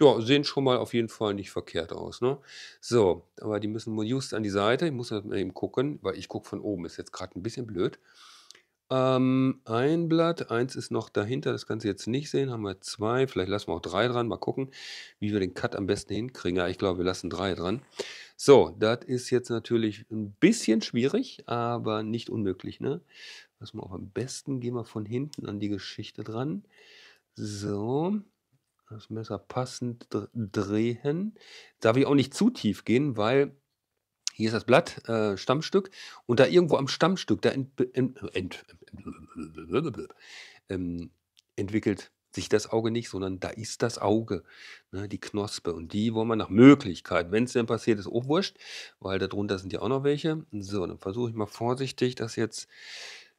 Ja, sehen schon mal auf jeden Fall nicht verkehrt aus, ne? So, aber die müssen nur just an die Seite. Ich muss mal eben gucken, weil ich gucke von oben, ist jetzt gerade ein bisschen blöd. Ähm, ein Blatt, eins ist noch dahinter, das kannst du jetzt nicht sehen. Haben wir zwei, vielleicht lassen wir auch drei dran. Mal gucken, wie wir den Cut am besten hinkriegen. Ja, ich glaube, wir lassen drei dran. So, das ist jetzt natürlich ein bisschen schwierig, aber nicht unmöglich. Ne? Was wir auch am besten, gehen wir von hinten an die Geschichte dran. So, das Messer passend drehen. Darf ich auch nicht zu tief gehen, weil hier ist das Blatt, äh, Stammstück, und da irgendwo am Stammstück, da ent, ent, ent, ähm, entwickelt sich das Auge nicht, sondern da ist das Auge, ne, die Knospe. Und die wollen wir nach Möglichkeit, wenn es denn passiert ist, auch wurscht, weil darunter sind ja auch noch welche. So, dann versuche ich mal vorsichtig, das jetzt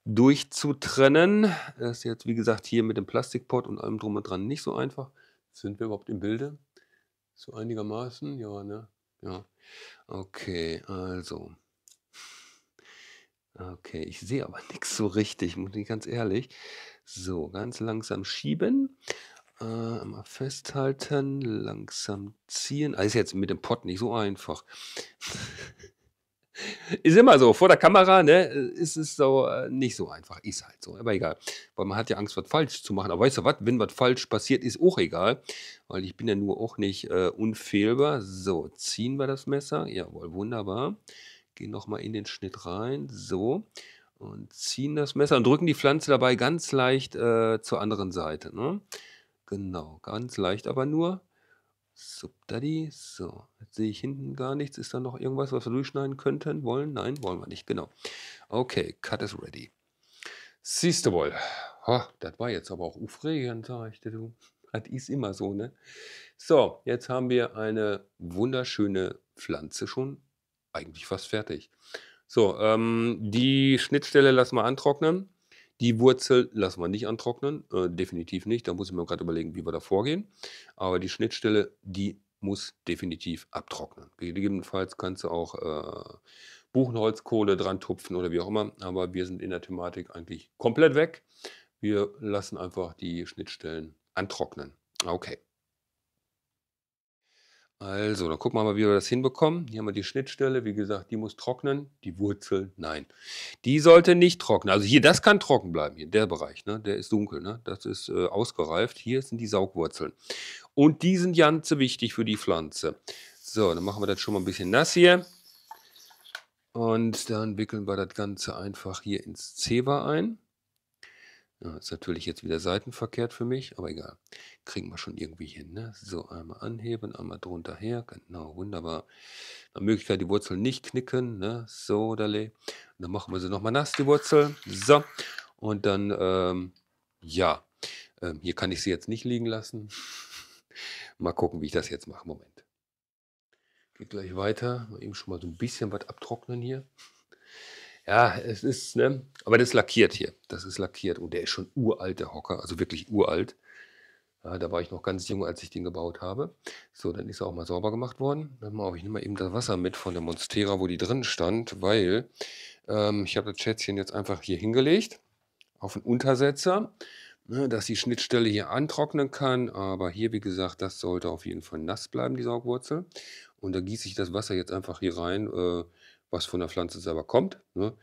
durchzutrennen. Das ist jetzt, wie gesagt, hier mit dem Plastikpot und allem drum und dran nicht so einfach. Sind wir überhaupt im Bilde? So einigermaßen, ja, ne? Ja. Okay, also. Okay, ich sehe aber [laughs] nichts so richtig, muss ich ganz ehrlich. So, ganz langsam schieben. Äh, mal festhalten, langsam ziehen. Ah, ist jetzt mit dem Pott nicht so einfach. [laughs] Ist immer so, vor der Kamera ne, ist es so äh, nicht so einfach. Ist halt so, aber egal. Weil man hat ja Angst, was falsch zu machen. Aber weißt du was, wenn was falsch passiert, ist auch egal. Weil ich bin ja nur auch nicht äh, unfehlbar. So, ziehen wir das Messer. Jawohl, wunderbar. Gehen nochmal in den Schnitt rein. So. Und ziehen das Messer und drücken die Pflanze dabei ganz leicht äh, zur anderen Seite. Ne? Genau, ganz leicht aber nur. Subdaddy. So, jetzt sehe ich hinten gar nichts. Ist da noch irgendwas, was wir durchschneiden könnten, wollen? Nein, wollen wir nicht, genau. Okay, Cut is ready. Siehst du wohl. das war jetzt aber auch aufregend, sag ich dir, du. Das ist immer so, ne? So, jetzt haben wir eine wunderschöne Pflanze schon eigentlich fast fertig. So, ähm, die Schnittstelle lassen wir antrocknen. Die Wurzel lassen wir nicht antrocknen, äh, definitiv nicht. Da muss ich mir gerade überlegen, wie wir da vorgehen. Aber die Schnittstelle, die muss definitiv abtrocknen. Gegebenenfalls kannst du auch äh, Buchenholzkohle dran tupfen oder wie auch immer. Aber wir sind in der Thematik eigentlich komplett weg. Wir lassen einfach die Schnittstellen antrocknen. Okay. Also, dann gucken wir mal, wie wir das hinbekommen. Hier haben wir die Schnittstelle. Wie gesagt, die muss trocknen. Die Wurzel, nein. Die sollte nicht trocknen. Also hier, das kann trocken bleiben. Hier, der Bereich, ne? der ist dunkel. Ne? Das ist äh, ausgereift. Hier sind die Saugwurzeln. Und die sind ganz wichtig für die Pflanze. So, dann machen wir das schon mal ein bisschen nass hier. Und dann wickeln wir das Ganze einfach hier ins Zewa ein. Ja, ist natürlich jetzt wieder seitenverkehrt für mich, aber egal. Kriegen wir schon irgendwie hin. Ne? So, einmal anheben, einmal drunter her. Genau, wunderbar. Nach Möglichkeit die Wurzel nicht knicken. Ne? So, dale. Und dann machen wir sie nochmal nass, die Wurzel. So. Und dann, ähm, ja. Ähm, hier kann ich sie jetzt nicht liegen lassen. [laughs] mal gucken, wie ich das jetzt mache. Moment. Geht gleich weiter. Mal eben schon mal so ein bisschen was abtrocknen hier. Ja, es ist, ne? aber das ist lackiert hier. Das ist lackiert und oh, der ist schon uralt, der Hocker, also wirklich uralt. Ja, da war ich noch ganz jung, als ich den gebaut habe. So, dann ist er auch mal sauber gemacht worden. Dann mache ich nehme mal eben das Wasser mit von der Monstera, wo die drin stand, weil ähm, ich habe das Schätzchen jetzt einfach hier hingelegt auf den Untersetzer, ne, dass die Schnittstelle hier antrocknen kann. Aber hier, wie gesagt, das sollte auf jeden Fall nass bleiben, die Saugwurzel. Und da gieße ich das Wasser jetzt einfach hier rein. Äh, was von der Pflanze selber kommt, ne,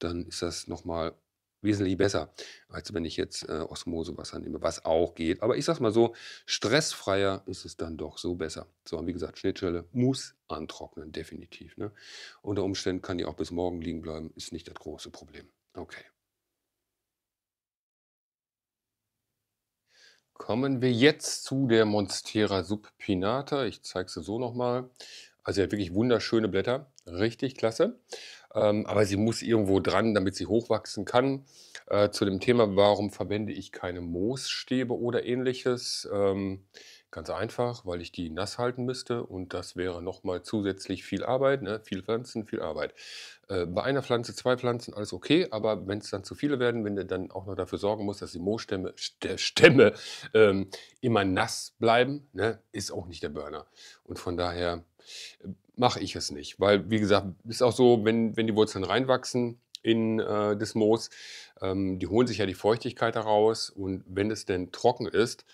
dann ist das nochmal wesentlich besser, als wenn ich jetzt äh, Osmosewasser nehme, was auch geht. Aber ich sag's mal so, stressfreier ist es dann doch so besser. So, und wie gesagt, Schnittstelle muss antrocknen, definitiv. Ne? Unter Umständen kann die auch bis morgen liegen bleiben, ist nicht das große Problem. Okay. Kommen wir jetzt zu der Monstera subpinata. Ich zeige sie so nochmal. Also ja, wirklich wunderschöne Blätter. Richtig klasse. Ähm, aber sie muss irgendwo dran, damit sie hochwachsen kann. Äh, zu dem Thema, warum verwende ich keine Moosstäbe oder ähnliches? Ähm, Ganz einfach, weil ich die nass halten müsste und das wäre nochmal zusätzlich viel Arbeit, ne? viel Pflanzen, viel Arbeit. Äh, bei einer Pflanze, zwei Pflanzen, alles okay, aber wenn es dann zu viele werden, wenn du dann auch noch dafür sorgen musst, dass die Moosstämme St Stämme, ähm, immer nass bleiben, ne? ist auch nicht der Burner. Und von daher äh, mache ich es nicht, weil wie gesagt, ist auch so, wenn, wenn die Wurzeln reinwachsen, in äh, das Moos. Ähm, die holen sich ja die Feuchtigkeit daraus und wenn es denn trocken ist,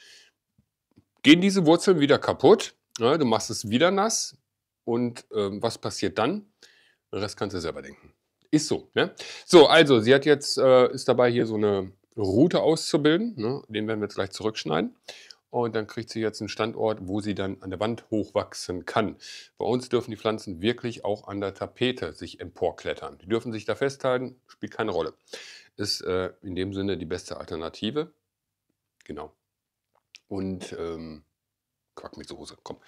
Gehen diese Wurzeln wieder kaputt, ja, ne? du machst es wieder nass und ähm, was passiert dann? Den Rest kannst du selber denken. Ist so. Ne? So, also sie hat jetzt, äh, ist dabei hier so eine Route auszubilden. Ne? Den werden wir jetzt gleich zurückschneiden. Und dann kriegt sie jetzt einen Standort, wo sie dann an der Wand hochwachsen kann. Bei uns dürfen die Pflanzen wirklich auch an der Tapete sich emporklettern. Die dürfen sich da festhalten, spielt keine Rolle. Ist äh, in dem Sinne die beste Alternative. Genau und ähm, Quack mit Soße. Komm.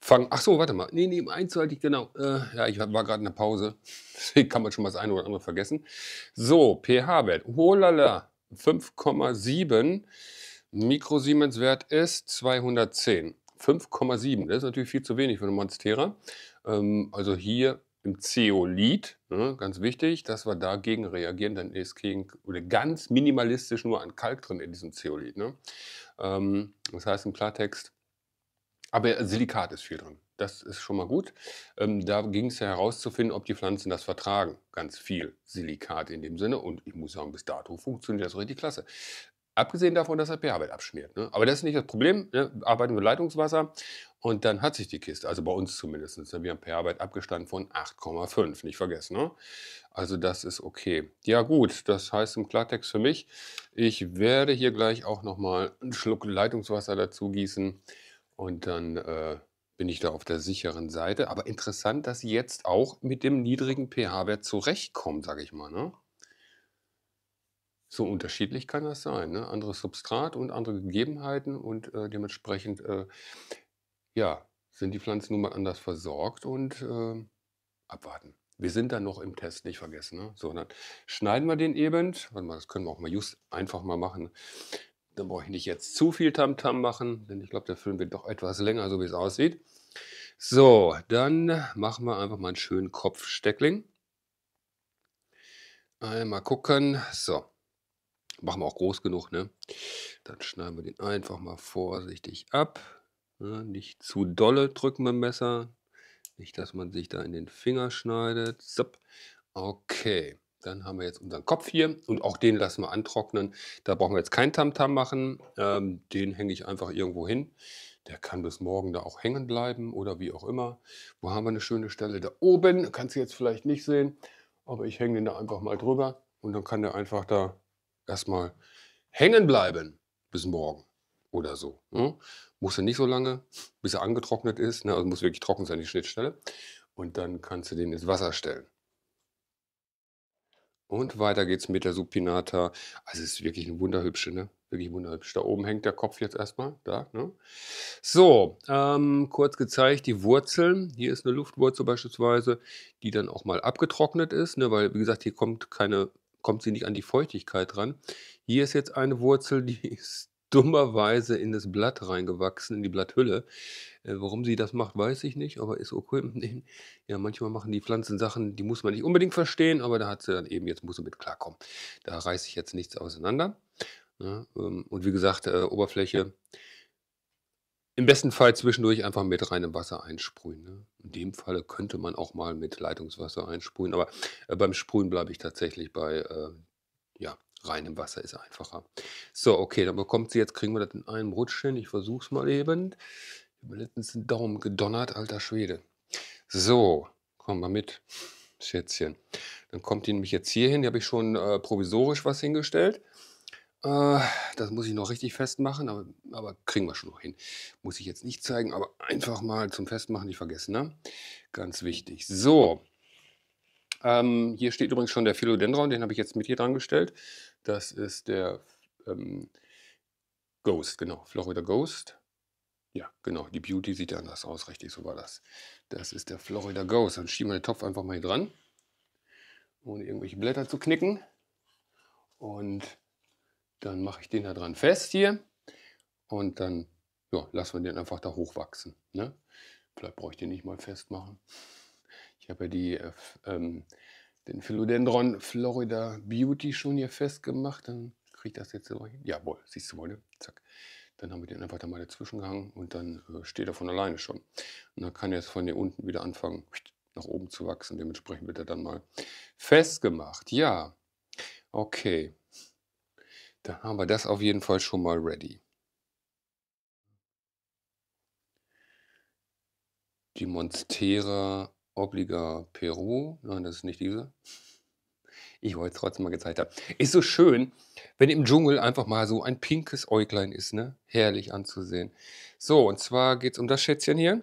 Fang. Ach so, warte mal. Nee, nee, eins hatte ich genau. Äh, ja, ich war gerade in der Pause. [laughs] Deswegen kann man schon mal das eine oder andere vergessen. So, pH-Wert. Holala. 5,7. Mikrosiemens-Wert ist 210. 5,7. Das ist natürlich viel zu wenig für eine Monstera. Ähm, also hier im Zeolit, ne, ganz wichtig, dass wir dagegen reagieren, dann ist gegen, oder ganz minimalistisch nur an Kalk drin in diesem Zeolit. Ne? Ähm, das heißt im Klartext, aber Silikat ist viel drin. Das ist schon mal gut. Ähm, da ging es ja herauszufinden, ob die Pflanzen das vertragen. Ganz viel Silikat in dem Sinne. Und ich muss sagen, bis dato funktioniert das richtig klasse. Abgesehen davon, dass er pH-Wert abschmiert. Ne? Aber das ist nicht das Problem. Ne? Arbeiten mit Leitungswasser und dann hat sich die Kiste, also bei uns zumindest, ne? wir haben pH-Wert abgestanden von 8,5, nicht vergessen. Ne? Also das ist okay. Ja gut, das heißt im Klartext für mich, ich werde hier gleich auch nochmal einen Schluck Leitungswasser dazu gießen und dann äh, bin ich da auf der sicheren Seite. Aber interessant, dass sie jetzt auch mit dem niedrigen pH-Wert zurechtkommen, sage ich mal. Ne? So unterschiedlich kann das sein. Ne? Anderes Substrat und andere Gegebenheiten und äh, dementsprechend äh, ja, sind die Pflanzen nun mal anders versorgt und äh, abwarten. Wir sind dann noch im Test, nicht vergessen. Ne? So, dann schneiden wir den eben. Warte mal, das können wir auch mal just einfach mal machen. Dann brauche ich nicht jetzt zu viel Tamtam -Tam machen, denn ich glaube, der Film wird doch etwas länger, so wie es aussieht. So, dann machen wir einfach mal einen schönen Kopfsteckling. Einmal gucken. So, machen wir auch groß genug, ne? Dann schneiden wir den einfach mal vorsichtig ab. Ne, nicht zu dolle drücken mit dem Messer, nicht, dass man sich da in den Finger schneidet. Zip. Okay, dann haben wir jetzt unseren Kopf hier und auch den lassen wir antrocknen. Da brauchen wir jetzt kein Tamtam -Tam machen. Ähm, den hänge ich einfach irgendwo hin. Der kann bis morgen da auch hängen bleiben oder wie auch immer. Wo haben wir eine schöne Stelle? Da oben, kannst du jetzt vielleicht nicht sehen, aber ich hänge den da einfach mal drüber und dann kann der einfach da erstmal hängen bleiben bis morgen oder so. Ne? Musst du nicht so lange, bis er angetrocknet ist. Ne? Also muss wirklich trocken sein, die Schnittstelle. Und dann kannst du den ins Wasser stellen. Und weiter geht's mit der Supinata. Also es ist wirklich eine wunderhübsche, ne? Wirklich wunderhübsch. Da oben hängt der Kopf jetzt erstmal. Da, ne? So, ähm, kurz gezeigt die Wurzeln. Hier ist eine Luftwurzel beispielsweise, die dann auch mal abgetrocknet ist, ne? weil, wie gesagt, hier kommt keine, kommt sie nicht an die Feuchtigkeit ran. Hier ist jetzt eine Wurzel, die ist dummerweise in das Blatt reingewachsen, in die Blatthülle. Äh, warum sie das macht, weiß ich nicht, aber ist okay. Ja, manchmal machen die Pflanzen Sachen, die muss man nicht unbedingt verstehen, aber da hat sie dann eben, jetzt muss sie mit klarkommen. Da reiße ich jetzt nichts auseinander. Ja, ne? ähm, und wie gesagt, äh, Oberfläche im besten Fall zwischendurch einfach mit reinem Wasser einsprühen. Ne? In dem Falle könnte man auch mal mit Leitungswasser einsprühen, aber äh, beim Sprühen bleibe ich tatsächlich bei äh, rein im Wasser ist einfacher. So, okay, dann bekommt sie jetzt, kriegen wir das in einem Rutsch hin. Ich versuche es mal eben. Ich habe letztens den Daumen gedonnert, alter Schwede. So, komm mal mit, Schätzchen. Dann kommt die nämlich jetzt hier hin. Die habe ich schon äh, provisorisch was hingestellt. Äh, das muss ich noch richtig festmachen, aber, aber, kriegen wir schon noch hin. Muss ich jetzt nicht zeigen, aber einfach mal zum Festmachen nicht vergessen. Ne? Ganz wichtig. So, ähm, hier steht übrigens schon der Philodendron, den habe ich jetzt mit hier dran gestellt. Das ist der ähm, Ghost, genau, Florida Ghost. Ja, genau, die Beauty sieht ja anders aus, richtig, so war das. Das ist der Florida Ghost. Dann schieben wir den Topf einfach mal hier dran, ohne irgendwelche Blätter zu knicken. Und dann mache ich den da dran fest hier und dann ja, lassen wir den einfach da hochwachsen. Ne? Vielleicht brauche ich den nicht mal festmachen. Ich habe ja die äh, ähm, den Philodendron Florida Beauty schon hier festgemacht. Dann kriege ich das jetzt so hin. Jawohl, siehst du mal, ne? Zack. Dann haben wir den einfach da mal dazwischen gehangen und dann äh, steht er von alleine schon. Und dann kann er jetzt von hier unten wieder anfangen, nach oben zu wachsen. Dementsprechend wird er dann mal festgemacht. Ja, okay. Da haben wir das auf jeden Fall schon mal ready. Die Monstera Obliga Peru. Nein, das ist nicht diese. Ich wollte es trotzdem mal gezeigt haben. Ist so schön, wenn im Dschungel einfach mal so ein pinkes Äuglein ist, ne? Herrlich anzusehen. So, und zwar geht es um das Schätzchen hier.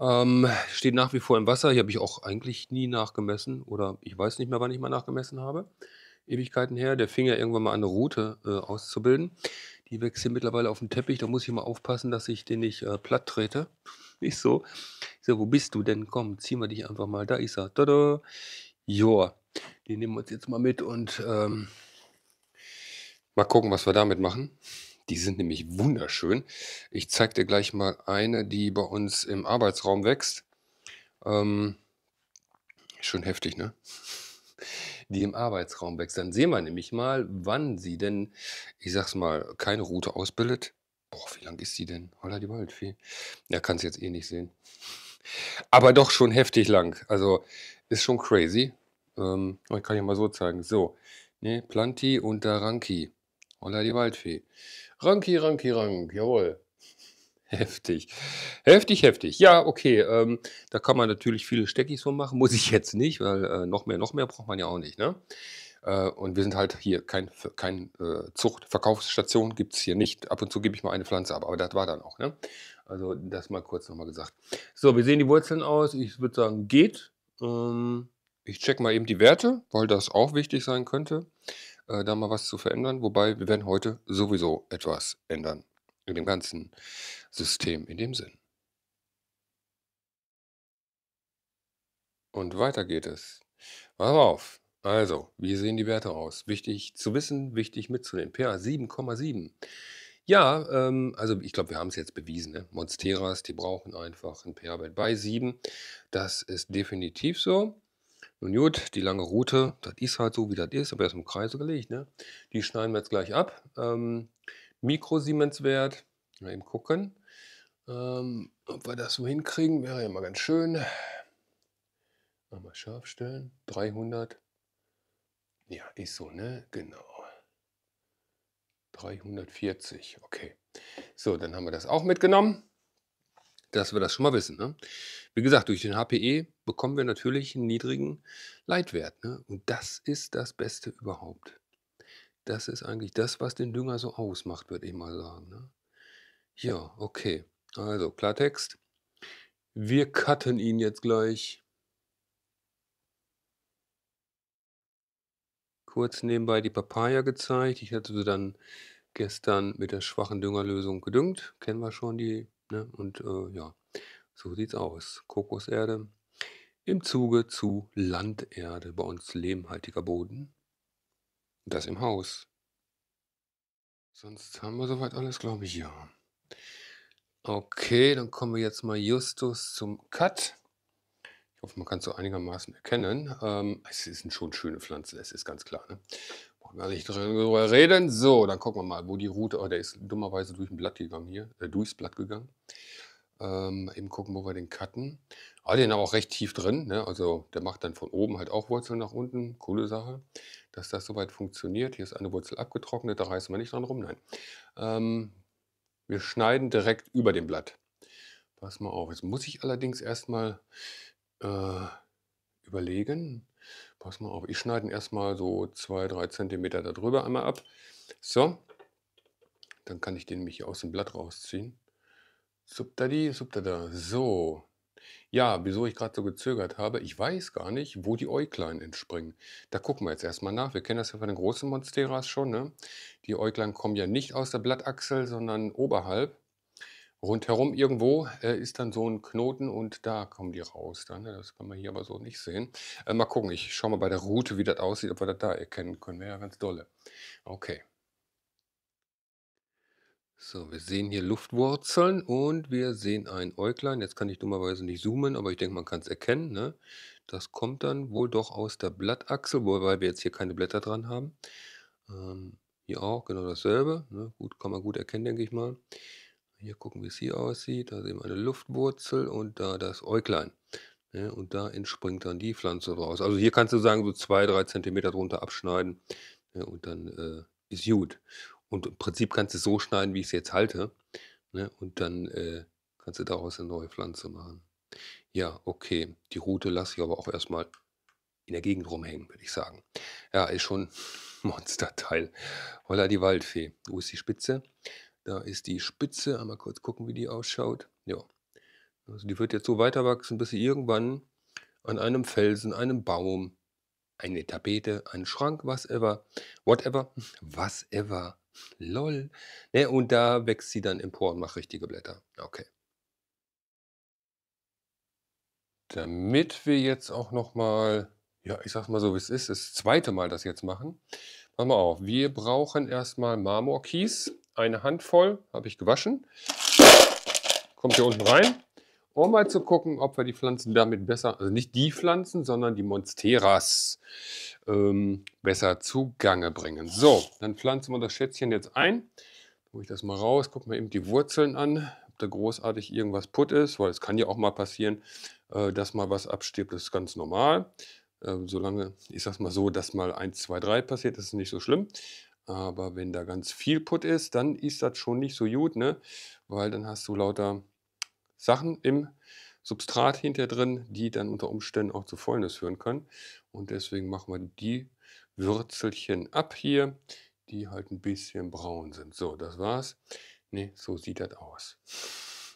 Ähm, steht nach wie vor im Wasser. Hier habe ich auch eigentlich nie nachgemessen oder ich weiß nicht mehr, wann ich mal nachgemessen habe. Ewigkeiten her. Der fing ja irgendwann mal an, eine Route äh, auszubilden. Die wächst hier mittlerweile auf dem Teppich. Da muss ich mal aufpassen, dass ich den nicht äh, platt trete. [laughs] Nicht so. So, wo bist du denn? Komm, ziehen wir dich einfach mal. Da ist er. Tada. Joa. Den nehmen wir uns jetzt mal mit und ähm, mal gucken, was wir damit machen. Die sind nämlich wunderschön. Ich zeige dir gleich mal eine, die bei uns im Arbeitsraum wächst. Ähm, schon heftig, ne? Die im Arbeitsraum wächst. Dann sehen wir nämlich mal, wann sie denn, ich sag's mal, keine Route ausbildet. Boah, wie lang ist sie denn? Holla die Waldfee. Ja, kannst jetzt eh nicht sehen. Aber doch schon heftig lang. Also ist schon crazy. Ähm, oh, ich kann ja mal so zeigen. So, ne, Planti und der Ranki. Holla die Waldfee. Ranki, Ranki, Rank. Jawohl. [laughs] Heftig. Heftig, heftig. Ja, okay. Ähm, da kann man natürlich viele Steckis von machen. Muss ich jetzt nicht, weil äh, noch mehr, noch mehr braucht man ja auch nicht. Ne? Äh, und wir sind halt hier kein, kein äh, Zuchtverkaufsstation, gibt es hier nicht. Ab und zu gebe ich mal eine Pflanze ab, aber das war dann auch. Ne? Also das mal kurz nochmal gesagt. So, wir sehen die Wurzeln aus. Ich würde sagen, geht. Ähm, ich check mal eben die Werte, weil das auch wichtig sein könnte, äh, da mal was zu verändern. Wobei, wir werden heute sowieso etwas ändern in dem ganzen System in dem Sinn. Und weiter geht es. Pass auf. Also, wie sehen die Werte aus? Wichtig zu wissen, wichtig mitzunehmen. PA 7,7. Ja, ähm, also ich glaube, wir haben es jetzt bewiesen. Ne? Monsteras, die brauchen einfach ein pa wert bei 7. Das ist definitiv so. Nun gut, die lange Route, das ist halt so, wie das ist, aber erst im Kreis gelegt. Ne? Die schneiden wir jetzt gleich ab. Ähm, Mikro-Siemens-Wert. mal eben gucken, ähm, ob wir das so hinkriegen, wäre ja mal ganz schön. Mal scharf stellen, 300. Ja, ist so, ne? Genau. 340, okay. So, dann haben wir das auch mitgenommen, dass wir das schon mal wissen. Ne? Wie gesagt, durch den HPE bekommen wir natürlich einen niedrigen Leitwert. Ne? Und das ist das Beste überhaupt. Das ist eigentlich das, was den Dünger so ausmacht, würde ich mal sagen. Ne? Ja, okay. Also, Klartext. Wir cutten ihn jetzt gleich. kurz nebenbei die Papaya gezeigt. Ich hatte sie dann gestern mit der schwachen Düngerlösung gedüngt. Kennen wir schon die. Ne? Und äh, ja, so sieht's aus. Kokoserde im Zuge zu Landerde, bei uns lehmhaltiger Boden. Das im Haus. Sonst haben wir soweit alles, glaube ich, ja. Okay, dann kommen wir jetzt mal Justus zum Cut hoffe, man kann es so einigermaßen erkennen. Ähm, es ist schon schöne Pflanze, es ist ganz klar. Ne? Brauchen wir nicht drüber reden. So, dann gucken wir mal, wo die Route. Oh, der ist dummerweise durch ein Blatt gegangen hier, äh, durchs Blatt gegangen. Ähm, eben gucken, wo wir den cutten. Ah, den haben wir auch recht tief drin. Ne? Also der macht dann von oben halt auch Wurzeln nach unten. Coole Sache, dass das soweit funktioniert. Hier ist eine Wurzel abgetrocknet, da reißen wir nicht dran rum. Nein. Ähm, wir schneiden direkt über dem Blatt. Pass mal auf. Jetzt muss ich allerdings erstmal äh, überlegen. Pass mal auf, ich schneide ihn erstmal so 2-3 cm darüber einmal ab. So, dann kann ich den mich aus dem Blatt rausziehen. Subdadi, subdada, so. Ja, wieso ich gerade so gezögert habe, ich weiß gar nicht, wo die Äuglein entspringen. Da gucken wir jetzt erstmal nach. Wir kennen das ja von den großen Monsteras schon. Ne? Die Äuglein kommen ja nicht aus der Blattachsel, sondern oberhalb rundherum irgendwo äh, ist dann so ein Knoten und da kommen die raus. Dann, ne? das kann man hier aber so nicht sehen. Äh, mal gucken, ich schaue mal bei der Route, wie das aussieht, ob wir das da erkennen können. Wäre ja ganz dolle. Okay. So, wir sehen hier Luftwurzeln und wir sehen ein Äuglein. Jetzt kann ich dummerweise nicht zoomen, aber ich denke, man kann es erkennen. Ne? Das kommt dann wohl doch aus der Blattachsel, wobei wir jetzt hier keine Blätter dran haben. Ähm, hier auch genau dasselbe. Ne? Gut, kann man gut erkennen, denke ich mal. Hier gucken, wie es hier aussieht. Da sehen wir eine Luftwurzel und da das Äuglein. Ja, ne? und da entspringt dann die Pflanze raus. Also hier kannst du sagen, so zwei, drei Zentimeter drunter abschneiden ja, ne? und dann äh, ist gut. Und im Prinzip kannst du es so schneiden, wie ich es jetzt halte. Ne? Und dann äh, kannst du daraus eine neue Pflanze machen. Ja, okay. Die Route lasse ich aber auch erstmal in der Gegend rumhängen, würde ich sagen. Ja, ist schon [laughs] ein Monsterteil. Holla die Waldfee. Wo ist die Spitze? Da ist die Spitze. Einmal kurz gucken, wie die ausschaut. Ja. Also die wird jetzt so weiter wachsen, bis sie irgendwann an einem Felsen, einem Baum, eine Tapete, einen Schrank, was ever, whatever, [laughs] was ever, lol. Ne, und da wächst sie dann empor und macht richtige Blätter. Okay. Damit wir jetzt auch nochmal, ja, ich sag's mal so, wie es ist, das zweite Mal das jetzt machen. Machen wir auf. Wir brauchen erstmal Marmorkies eine Handvoll habe ich gewaschen. Kommt hier unten rein, um mal zu gucken, ob wir die Pflanzen damit besser, also nicht die Pflanzen, sondern die Monsteras ähm, besser zugange bringen. So, dann pflanzen wir das Schätzchen jetzt ein. Hole ich das mal raus, gucken mir eben die Wurzeln an, ob da großartig irgendwas putt ist, weil es kann ja auch mal passieren, äh, dass mal was abstirbt, das ist ganz normal. Äh, solange, ich sag's mal so, dass mal 1, 2, 3 passiert, das ist nicht so schlimm. Aber wenn da ganz viel Put ist, dann ist das schon nicht so gut, ne? weil dann hast du lauter Sachen im Substrat hinter drin, die dann unter Umständen auch zu Fäulnis führen können. Und deswegen machen wir die Würzelchen ab hier, die halt ein bisschen braun sind. So, das war's. Ne, so sieht das aus.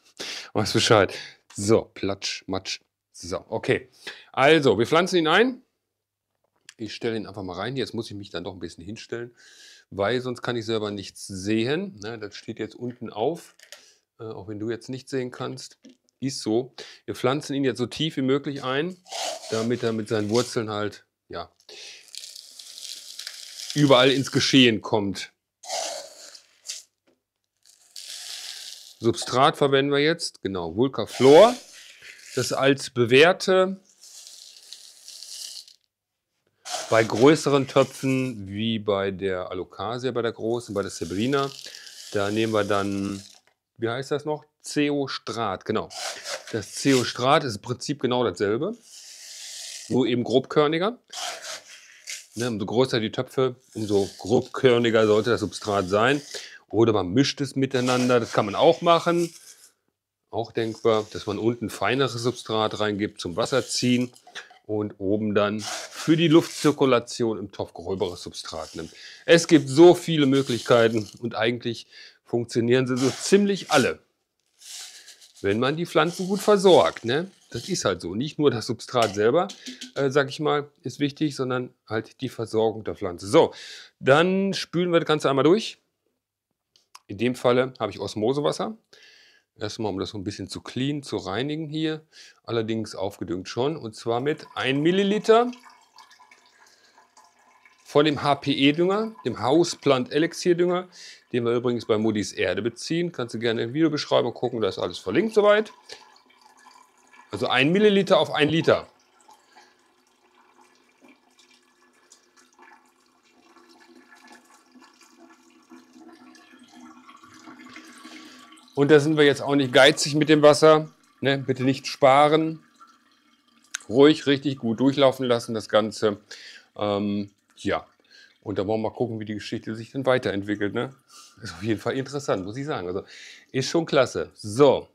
[laughs] Weißt Bescheid. So, Platsch, Matsch. So, okay. Also, wir pflanzen ihn ein. Ich stelle ihn einfach mal rein. Jetzt muss ich mich dann doch ein bisschen hinstellen weil sonst kann ich selber nichts sehen. Ne? das steht jetzt unten auf, äh, auch wenn du jetzt nicht sehen kannst. Ist so. Wir pflanzen ihn jetzt so tief wie möglich ein, damit er mit seinen Wurzeln halt ja, überall ins Geschehen kommt. Substrat verwenden wir jetzt, genau, Vulcaflor. Das als bewährte bei größeren Töpfen, wie bei der Alocasia, bei der großen, bei der Sabrina, da nehmen wir dann, wie heißt das noch? CO-Strat, genau. Das CO-Strat ist im Prinzip genau dasselbe, nur eben grobkörniger. Ne, umso größer die Töpfe, umso grobkörniger sollte das Substrat sein. Oder man mischt es miteinander, das kann man auch machen. Auch denkbar, dass man unten feineres Substrat reingibt zum Wasserziehen und oben dann für die Luftzirkulation im Topf gröberes Substrat nimmt. Es gibt so viele Möglichkeiten und eigentlich funktionieren sie so ziemlich alle. Wenn man die Pflanzen gut versorgt, ne? Das ist halt so. Nicht nur das Substrat selber, äh, sag ich mal, ist wichtig, sondern halt die Versorgung der Pflanze. So, dann spülen wir das Ganze einmal durch. In dem Falle habe ich Osmosewasser. Erstmal, um das so ein bisschen zu clean, zu reinigen hier. Allerdings aufgedüngt schon. Und zwar mit 1 Milliliter von dem HPE-Dünger, dem Hausplant Elixier-Dünger, den wir übrigens bei Moody's Erde beziehen. Kannst du gerne in der Videobeschreibung gucken, da ist alles verlinkt soweit. Also 1 Milliliter auf 1 Liter. Und da sind wir jetzt auch nicht geizig mit dem Wasser. Ne? Bitte nicht sparen. Ruhig, richtig gut durchlaufen lassen, das Ganze. Ähm, ja. Und dann wollen wir mal gucken, wie die Geschichte sich dann weiterentwickelt. Ne? Ist auf jeden Fall interessant, muss ich sagen. Also ist schon klasse. So.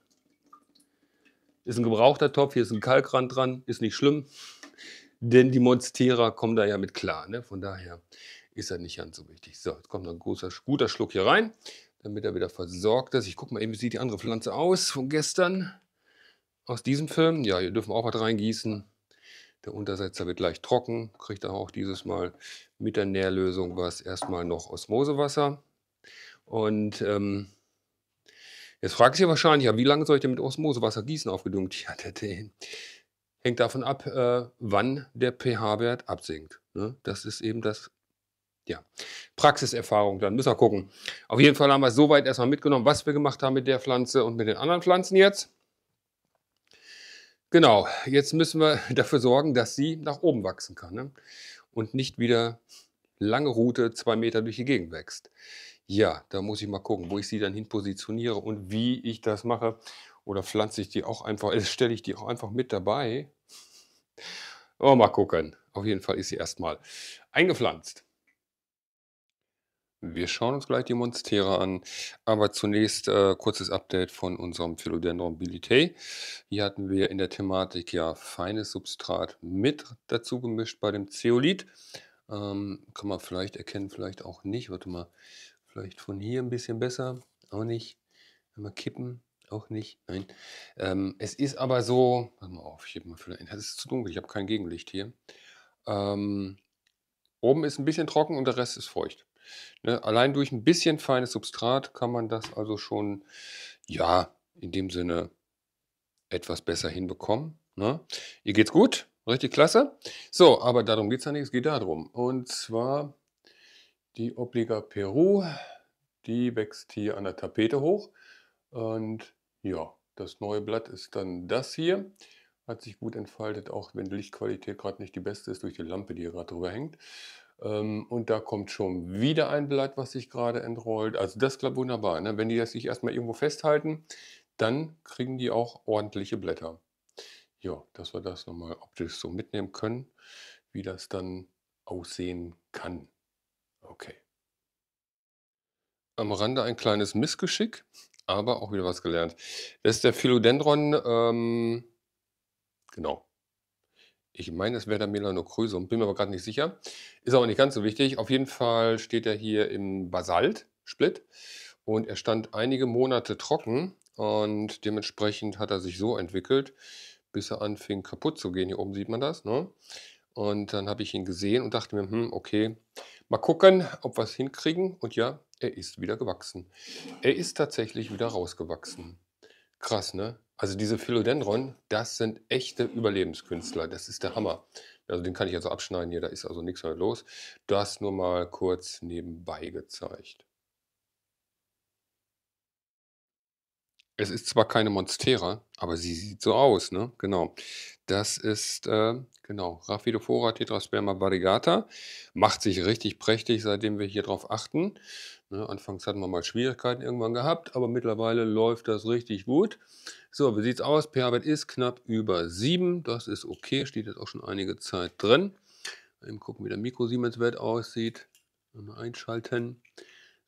Ist ein gebrauchter Topf, hier ist ein Kalkrand dran, ist nicht schlimm. Denn die Monstera kommen da ja mit klar. Ne? Von daher ist er nicht ganz so wichtig. So, jetzt kommt noch ein großer, guter Schluck hier rein damit er wieder versorgt ist. Ich gucke mal eben, wie sieht die andere Pflanze aus von gestern aus diesem Film. Ja, hier dürfen wir auch was reingießen. Der Untersetzer wird leicht trocken, kriegt er auch dieses Mal mit der Nährlösung was. Erstmal noch Osmosewasser. Und ähm, jetzt fragt sich wahrscheinlich, ja, wie lange soll ich denn mit Osmosewasser gießen aufgedüngt? Ja, der, der hängt davon ab, äh, wann der pH-Wert absinkt. Ne? Das ist eben das ja, Praxiserfahrung, dann müssen wir gucken. Auf jeden Fall haben wir soweit erstmal mitgenommen, was wir gemacht haben mit der Pflanze und mit den anderen Pflanzen jetzt. Genau, jetzt müssen wir [laughs] dafür sorgen, dass sie nach oben wachsen kann ne? und nicht wieder lange Route zwei Meter durch die Gegend wächst. Ja, da muss ich mal gucken, wo ich sie dann hin positioniere und wie ich das mache. Oder pflanze ich die auch einfach, äh, stelle ich die auch einfach mit dabei. Oh, mal gucken. Auf jeden Fall ist sie erstmal eingepflanzt. Wir schauen uns gleich die Monstera an, aber zunächst äh, kurzes Update von unserem Philodendron Bilitae. Hier hatten wir in der Thematik ja feines Substrat mit dazu gemischt bei dem Zeolit. Ähm, kann man vielleicht erkennen, vielleicht auch nicht. Warte mal, vielleicht von hier ein bisschen besser, auch nicht. Wenn wir kippen, auch nicht. Nein. Ähm, es ist aber so, warte mal auf, ich gebe mal vielleicht, das ist zu dunkel, ich habe kein Gegenlicht hier. Ähm, oben ist ein bisschen trocken und der Rest ist feucht. Ne? Allein durch ein bisschen feines Substrat kann man das also schon, ja, in dem Sinne etwas besser hinbekommen. Ne? Ihr geht's gut, richtig klasse. So, aber darum geht's ja nicht, es geht darum. Und zwar die Obliga Peru, die wächst hier an der Tapete hoch. Und ja, das neue Blatt ist dann das hier. Hat sich gut entfaltet, auch wenn die Lichtqualität gerade nicht die beste ist durch die Lampe, die hier gerade drüber hängt. Ähm, und da kommt schon wieder ein Blatt, was sich gerade entrollt. Also das klappt wunderbar. Ne? Wenn die das sich erstmal irgendwo festhalten, dann kriegen die auch ordentliche Blätter. Ja, dass wir das nochmal optisch so mitnehmen können, wie das dann aussehen kann. Okay. Am Rande ein kleines Missgeschick, aber auch wieder was gelernt. Das ist der Philodendron, ähm, genau, ich meine, es wäre der Melano bin mir aber gerade nicht sicher. Ist aber nicht ganz so wichtig. Auf jeden Fall steht er hier im Basalt-Split und er stand einige Monate trocken und dementsprechend hat er sich so entwickelt, bis er anfing kaputt zu gehen. Hier oben sieht man das. Ne? Und dann habe ich ihn gesehen und dachte mir, hm, okay, mal gucken, ob wir es hinkriegen. Und ja, er ist wieder gewachsen. Er ist tatsächlich wieder rausgewachsen. Krass, ne? Also diese Philodendron, das sind echte Überlebenskünstler. Das ist der Hammer. Also den kann ich jetzt also abschneiden hier, da ist also nichts mehr los. Das nur mal kurz nebenbei gezeigt. Es ist zwar keine Monstera, aber sie sieht so aus, ne? Genau. Das ist, äh, genau, Raphidophora tetrasperma variegata. Macht sich richtig prächtig, seitdem wir hier drauf achten. Ne, anfangs hatten wir mal Schwierigkeiten irgendwann gehabt, aber mittlerweile läuft das richtig gut. So, wie sieht's aus? pH-Wert ist knapp über 7. Das ist okay, steht jetzt auch schon einige Zeit drin. Eben gucken, wie der Mikro-Siemens-Wert aussieht. Einschalten.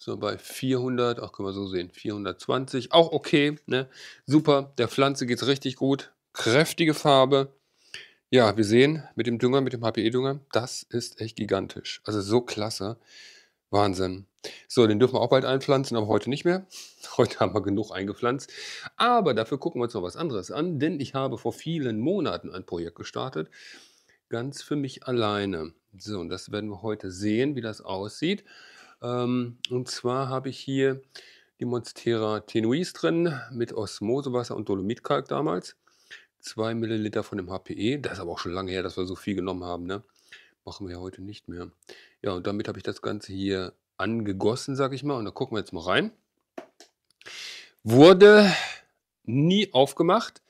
So bei 400, auch können wir so sehen, 420, auch okay, ne? Super, der Pflanze geht es richtig gut, kräftige Farbe. Ja, wir sehen mit dem Dünger, mit dem HPE-Dünger, das ist echt gigantisch. Also so klasse. Wahnsinn. So, den dürfen wir auch bald einpflanzen, aber heute nicht mehr. [laughs] Heute haben wir genug eingepflanzt. Aber dafür gucken wir uns noch was anderes an, denn ich habe vor vielen Monaten ein Projekt gestartet. Ganz für mich alleine. So, und das werden wir heute sehen, wie das aussieht. Ähm, und zwar habe ich hier die Monstera tenuis drin mit Osmosewasser und Dolomitkalk damals. 2 Milliliter von dem HPE. Das ist aber auch schon lange her, dass wir so viel genommen haben. Ne? Machen wir ja heute nicht mehr. Ja, und damit habe ich das Ganze hier angegossen, sage ich mal. Und da gucken wir jetzt mal rein. Wurde nie aufgemacht.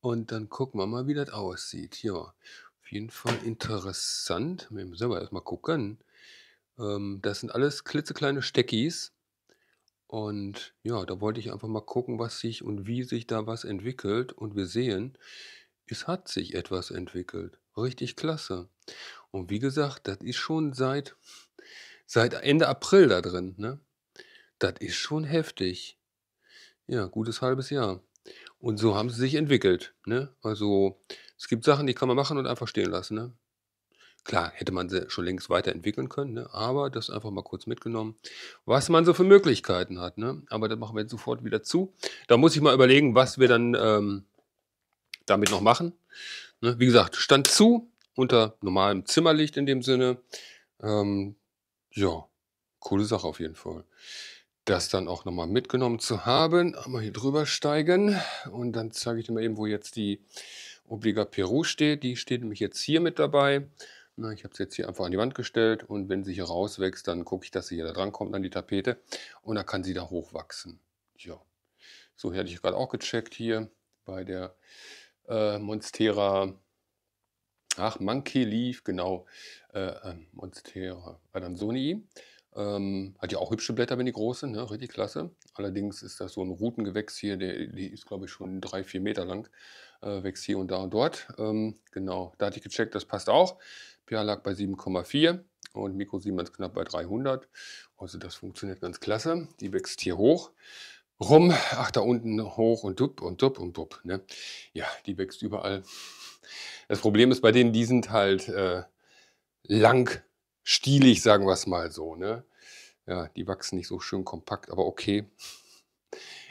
Und dann gucken wir mal, wie das aussieht. Ja, auf jeden Fall interessant. Wir müssen selber erstmal gucken. Ähm, das sind alles klitzekleine Steckis. Und ja, da wollte ich einfach mal gucken, was sich und wie sich da was entwickelt. Und wir sehen, es hat sich etwas entwickelt. Richtig klasse. Und wie gesagt, das ist schon seit, seit Ende April da drin. Ne? Das ist schon heftig. Ja, gutes halbes Jahr. Und so haben sie sich entwickelt. Ne? Also es gibt Sachen, die kann man machen und einfach stehen lassen. Ne? Klar, hätte man sie schon längst weiterentwickeln können, ne? aber das einfach mal kurz mitgenommen, was man so für Möglichkeiten hat. Ne? Aber das machen wir jetzt sofort wieder zu. Da muss ich mal überlegen, was wir dann ähm, damit noch machen. Ne? Wie gesagt, stand zu unter normalem Zimmerlicht in dem Sinne. Ähm, ja, coole Sache auf jeden Fall. Das dann auch nochmal mitgenommen zu haben. Einmal hier drüber steigen und dann zeige ich dir mal eben, wo jetzt die Obliga Peru steht. Die steht nämlich jetzt hier mit dabei. Na, ne, ich habe es jetzt hier einfach an die Wand gestellt und wenn sie hier rauswächst, dann gucke ich, dass sie hier da drankommt an die Tapete und dann kann sie da hochwachsen. Ja, so hätte ich gerade auch gecheckt hier bei der äh, Monstera, ach, Monkey Leaf, genau, äh, äh, Monstera Adansoni. Ähm, hat ja auch hübsche Blätter, wenn die große, ne? richtig klasse. Allerdings ist das so ein Routengewächs hier, der, die ist glaube ich schon drei, vier Meter lang, äh, wächst hier und da und dort. Ähm, genau, da hatte ich gecheckt, das passt auch. PA lag bei 7,4 und Mikro Siemens knapp bei 300. Also das funktioniert ganz klasse. Die wächst hier hoch. Rum, ach da unten hoch und dupp und dupp und dupp. Ne? Ja, die wächst überall. Das Problem ist bei denen, die sind halt äh, langstielig, sagen wir es mal so. Ne? Ja, die wachsen nicht so schön kompakt, aber okay.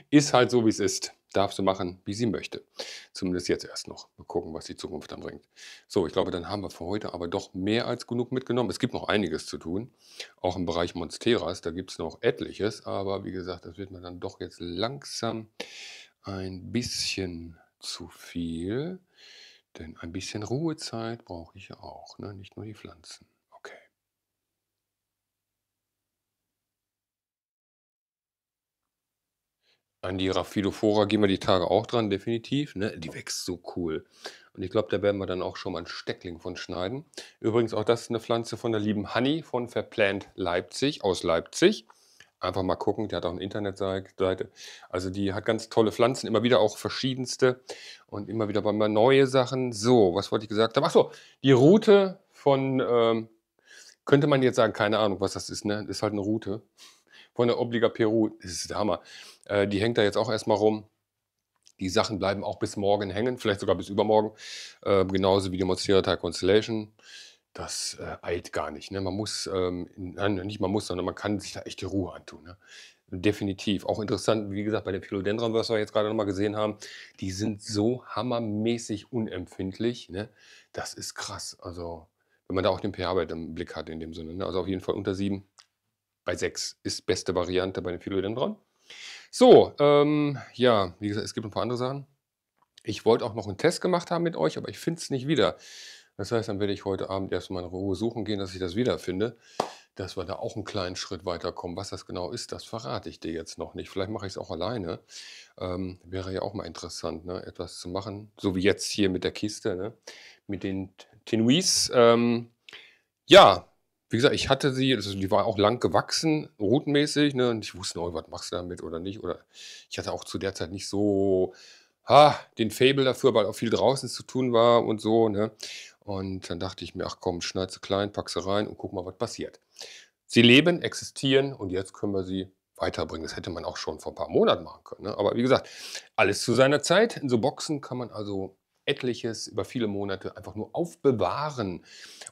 Ist halt so, wie es ist darf sie machen, wie sie möchte. Zumindest jetzt erst noch. Mal gucken, was die Zukunft dann bringt. So, ich glaube, dann haben wir für heute aber doch mehr als genug mitgenommen. Es gibt noch einiges zu tun, auch im Bereich Monsteras. Da gibt es noch etliches, aber wie gesagt, das wird mir dann doch jetzt langsam ein bisschen zu viel. Denn ein bisschen Ruhezeit brauche ich ja auch, ne? nicht nur die Pflanzen. An die Raphidophora gehen wir die Tage auch dran, definitiv. Ne? Die wächst so cool. Und ich glaube, da werden wir dann auch schon mal einen Steckling von schneiden. Übrigens, auch das ist eine Pflanze von der lieben Honey von Verplant Leipzig, aus Leipzig. Einfach mal gucken, die hat auch eine Internetseite. Also die hat ganz tolle Pflanzen, immer wieder auch verschiedenste und immer wieder mal neue Sachen. So, was wollte ich gesagt haben? Achso, die Route von, ähm, könnte man jetzt sagen, keine Ahnung, was das ist, ne? Ist halt eine Route von der Obliga Peru. Das ist der Hammer. Äh, die hängt da jetzt auch erstmal rum. Die Sachen bleiben auch bis morgen hängen, vielleicht sogar bis übermorgen. Äh, genauso wie die Monstera Teil Constellation. Das äh, eilt gar nicht. Ne? Man muss, ähm, nein, nicht man muss, sondern man kann sich da echte Ruhe antun. Ne? Definitiv. Auch interessant, wie gesagt, bei den Philodendron, was wir jetzt gerade nochmal gesehen haben, die sind so hammermäßig unempfindlich. Ne? Das ist krass. Also, wenn man da auch den pH-Wert im Blick hat, in dem Sinne. Ne? Also auf jeden Fall unter 7 bei 6 ist beste Variante bei den Philodendron. So, ähm, ja, wie gesagt, es gibt ein paar andere Sachen. Ich wollte auch noch einen Test gemacht haben mit euch, aber ich finde es nicht wieder. Das heißt, dann werde ich heute Abend erstmal in Ruhe suchen gehen, dass ich das wiederfinde, dass wir da auch einen kleinen Schritt weiterkommen. Was das genau ist, das verrate ich dir jetzt noch nicht. Vielleicht mache ich es auch alleine. Ähm, wäre ja auch mal interessant, ne? etwas zu machen, so wie jetzt hier mit der Kiste, ne? mit den Tenuis. Ähm, ja, wie gesagt, ich hatte sie, also die war auch lang gewachsen, routenmäßig, ne? Und ich wusste, oh, was machst du damit oder nicht? Oder ich hatte auch zu der Zeit nicht so ha, den Fable dafür, weil auch viel draußen zu tun war und so, ne? Und dann dachte ich mir, ach komm, schneid sie klein, pack sie rein und guck mal, was passiert. Sie leben, existieren und jetzt können wir sie weiterbringen. Das hätte man auch schon vor ein paar Monaten machen können. Ne? Aber wie gesagt, alles zu seiner Zeit. In so Boxen kann man also etliches über viele Monate einfach nur aufbewahren,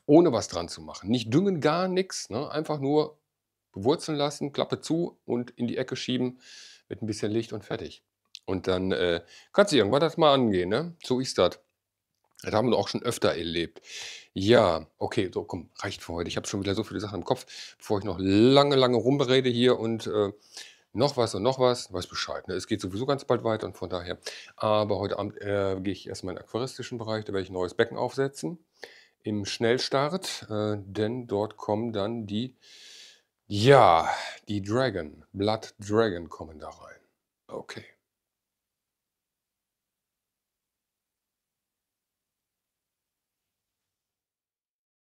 ohne was dran zu machen. Nicht düngen, gar nichts, ne? einfach nur bewurzeln lassen, Klappe zu und in die Ecke schieben mit ein bisschen Licht und fertig. Und dann äh, kannst du irgendwann das mal angehen, ne? So ist das. Das haben wir auch schon öfter erlebt. Ja, okay, so komm, reicht für heute. Ich habe schon wieder so viele Sachen im Kopf, bevor ich noch lange, lange rumrede hier und äh, noch was und noch was, weiß Bescheid. Ne? Es geht sowieso ganz bald weiter und von daher. Aber heute Abend äh, gehe ich erstmal in den aquaristischen Bereich, da werde ich ein neues Becken aufsetzen. Im Schnellstart, äh, denn dort kommen dann die, ja, die Dragon, Blood Dragon kommen da rein. Okay.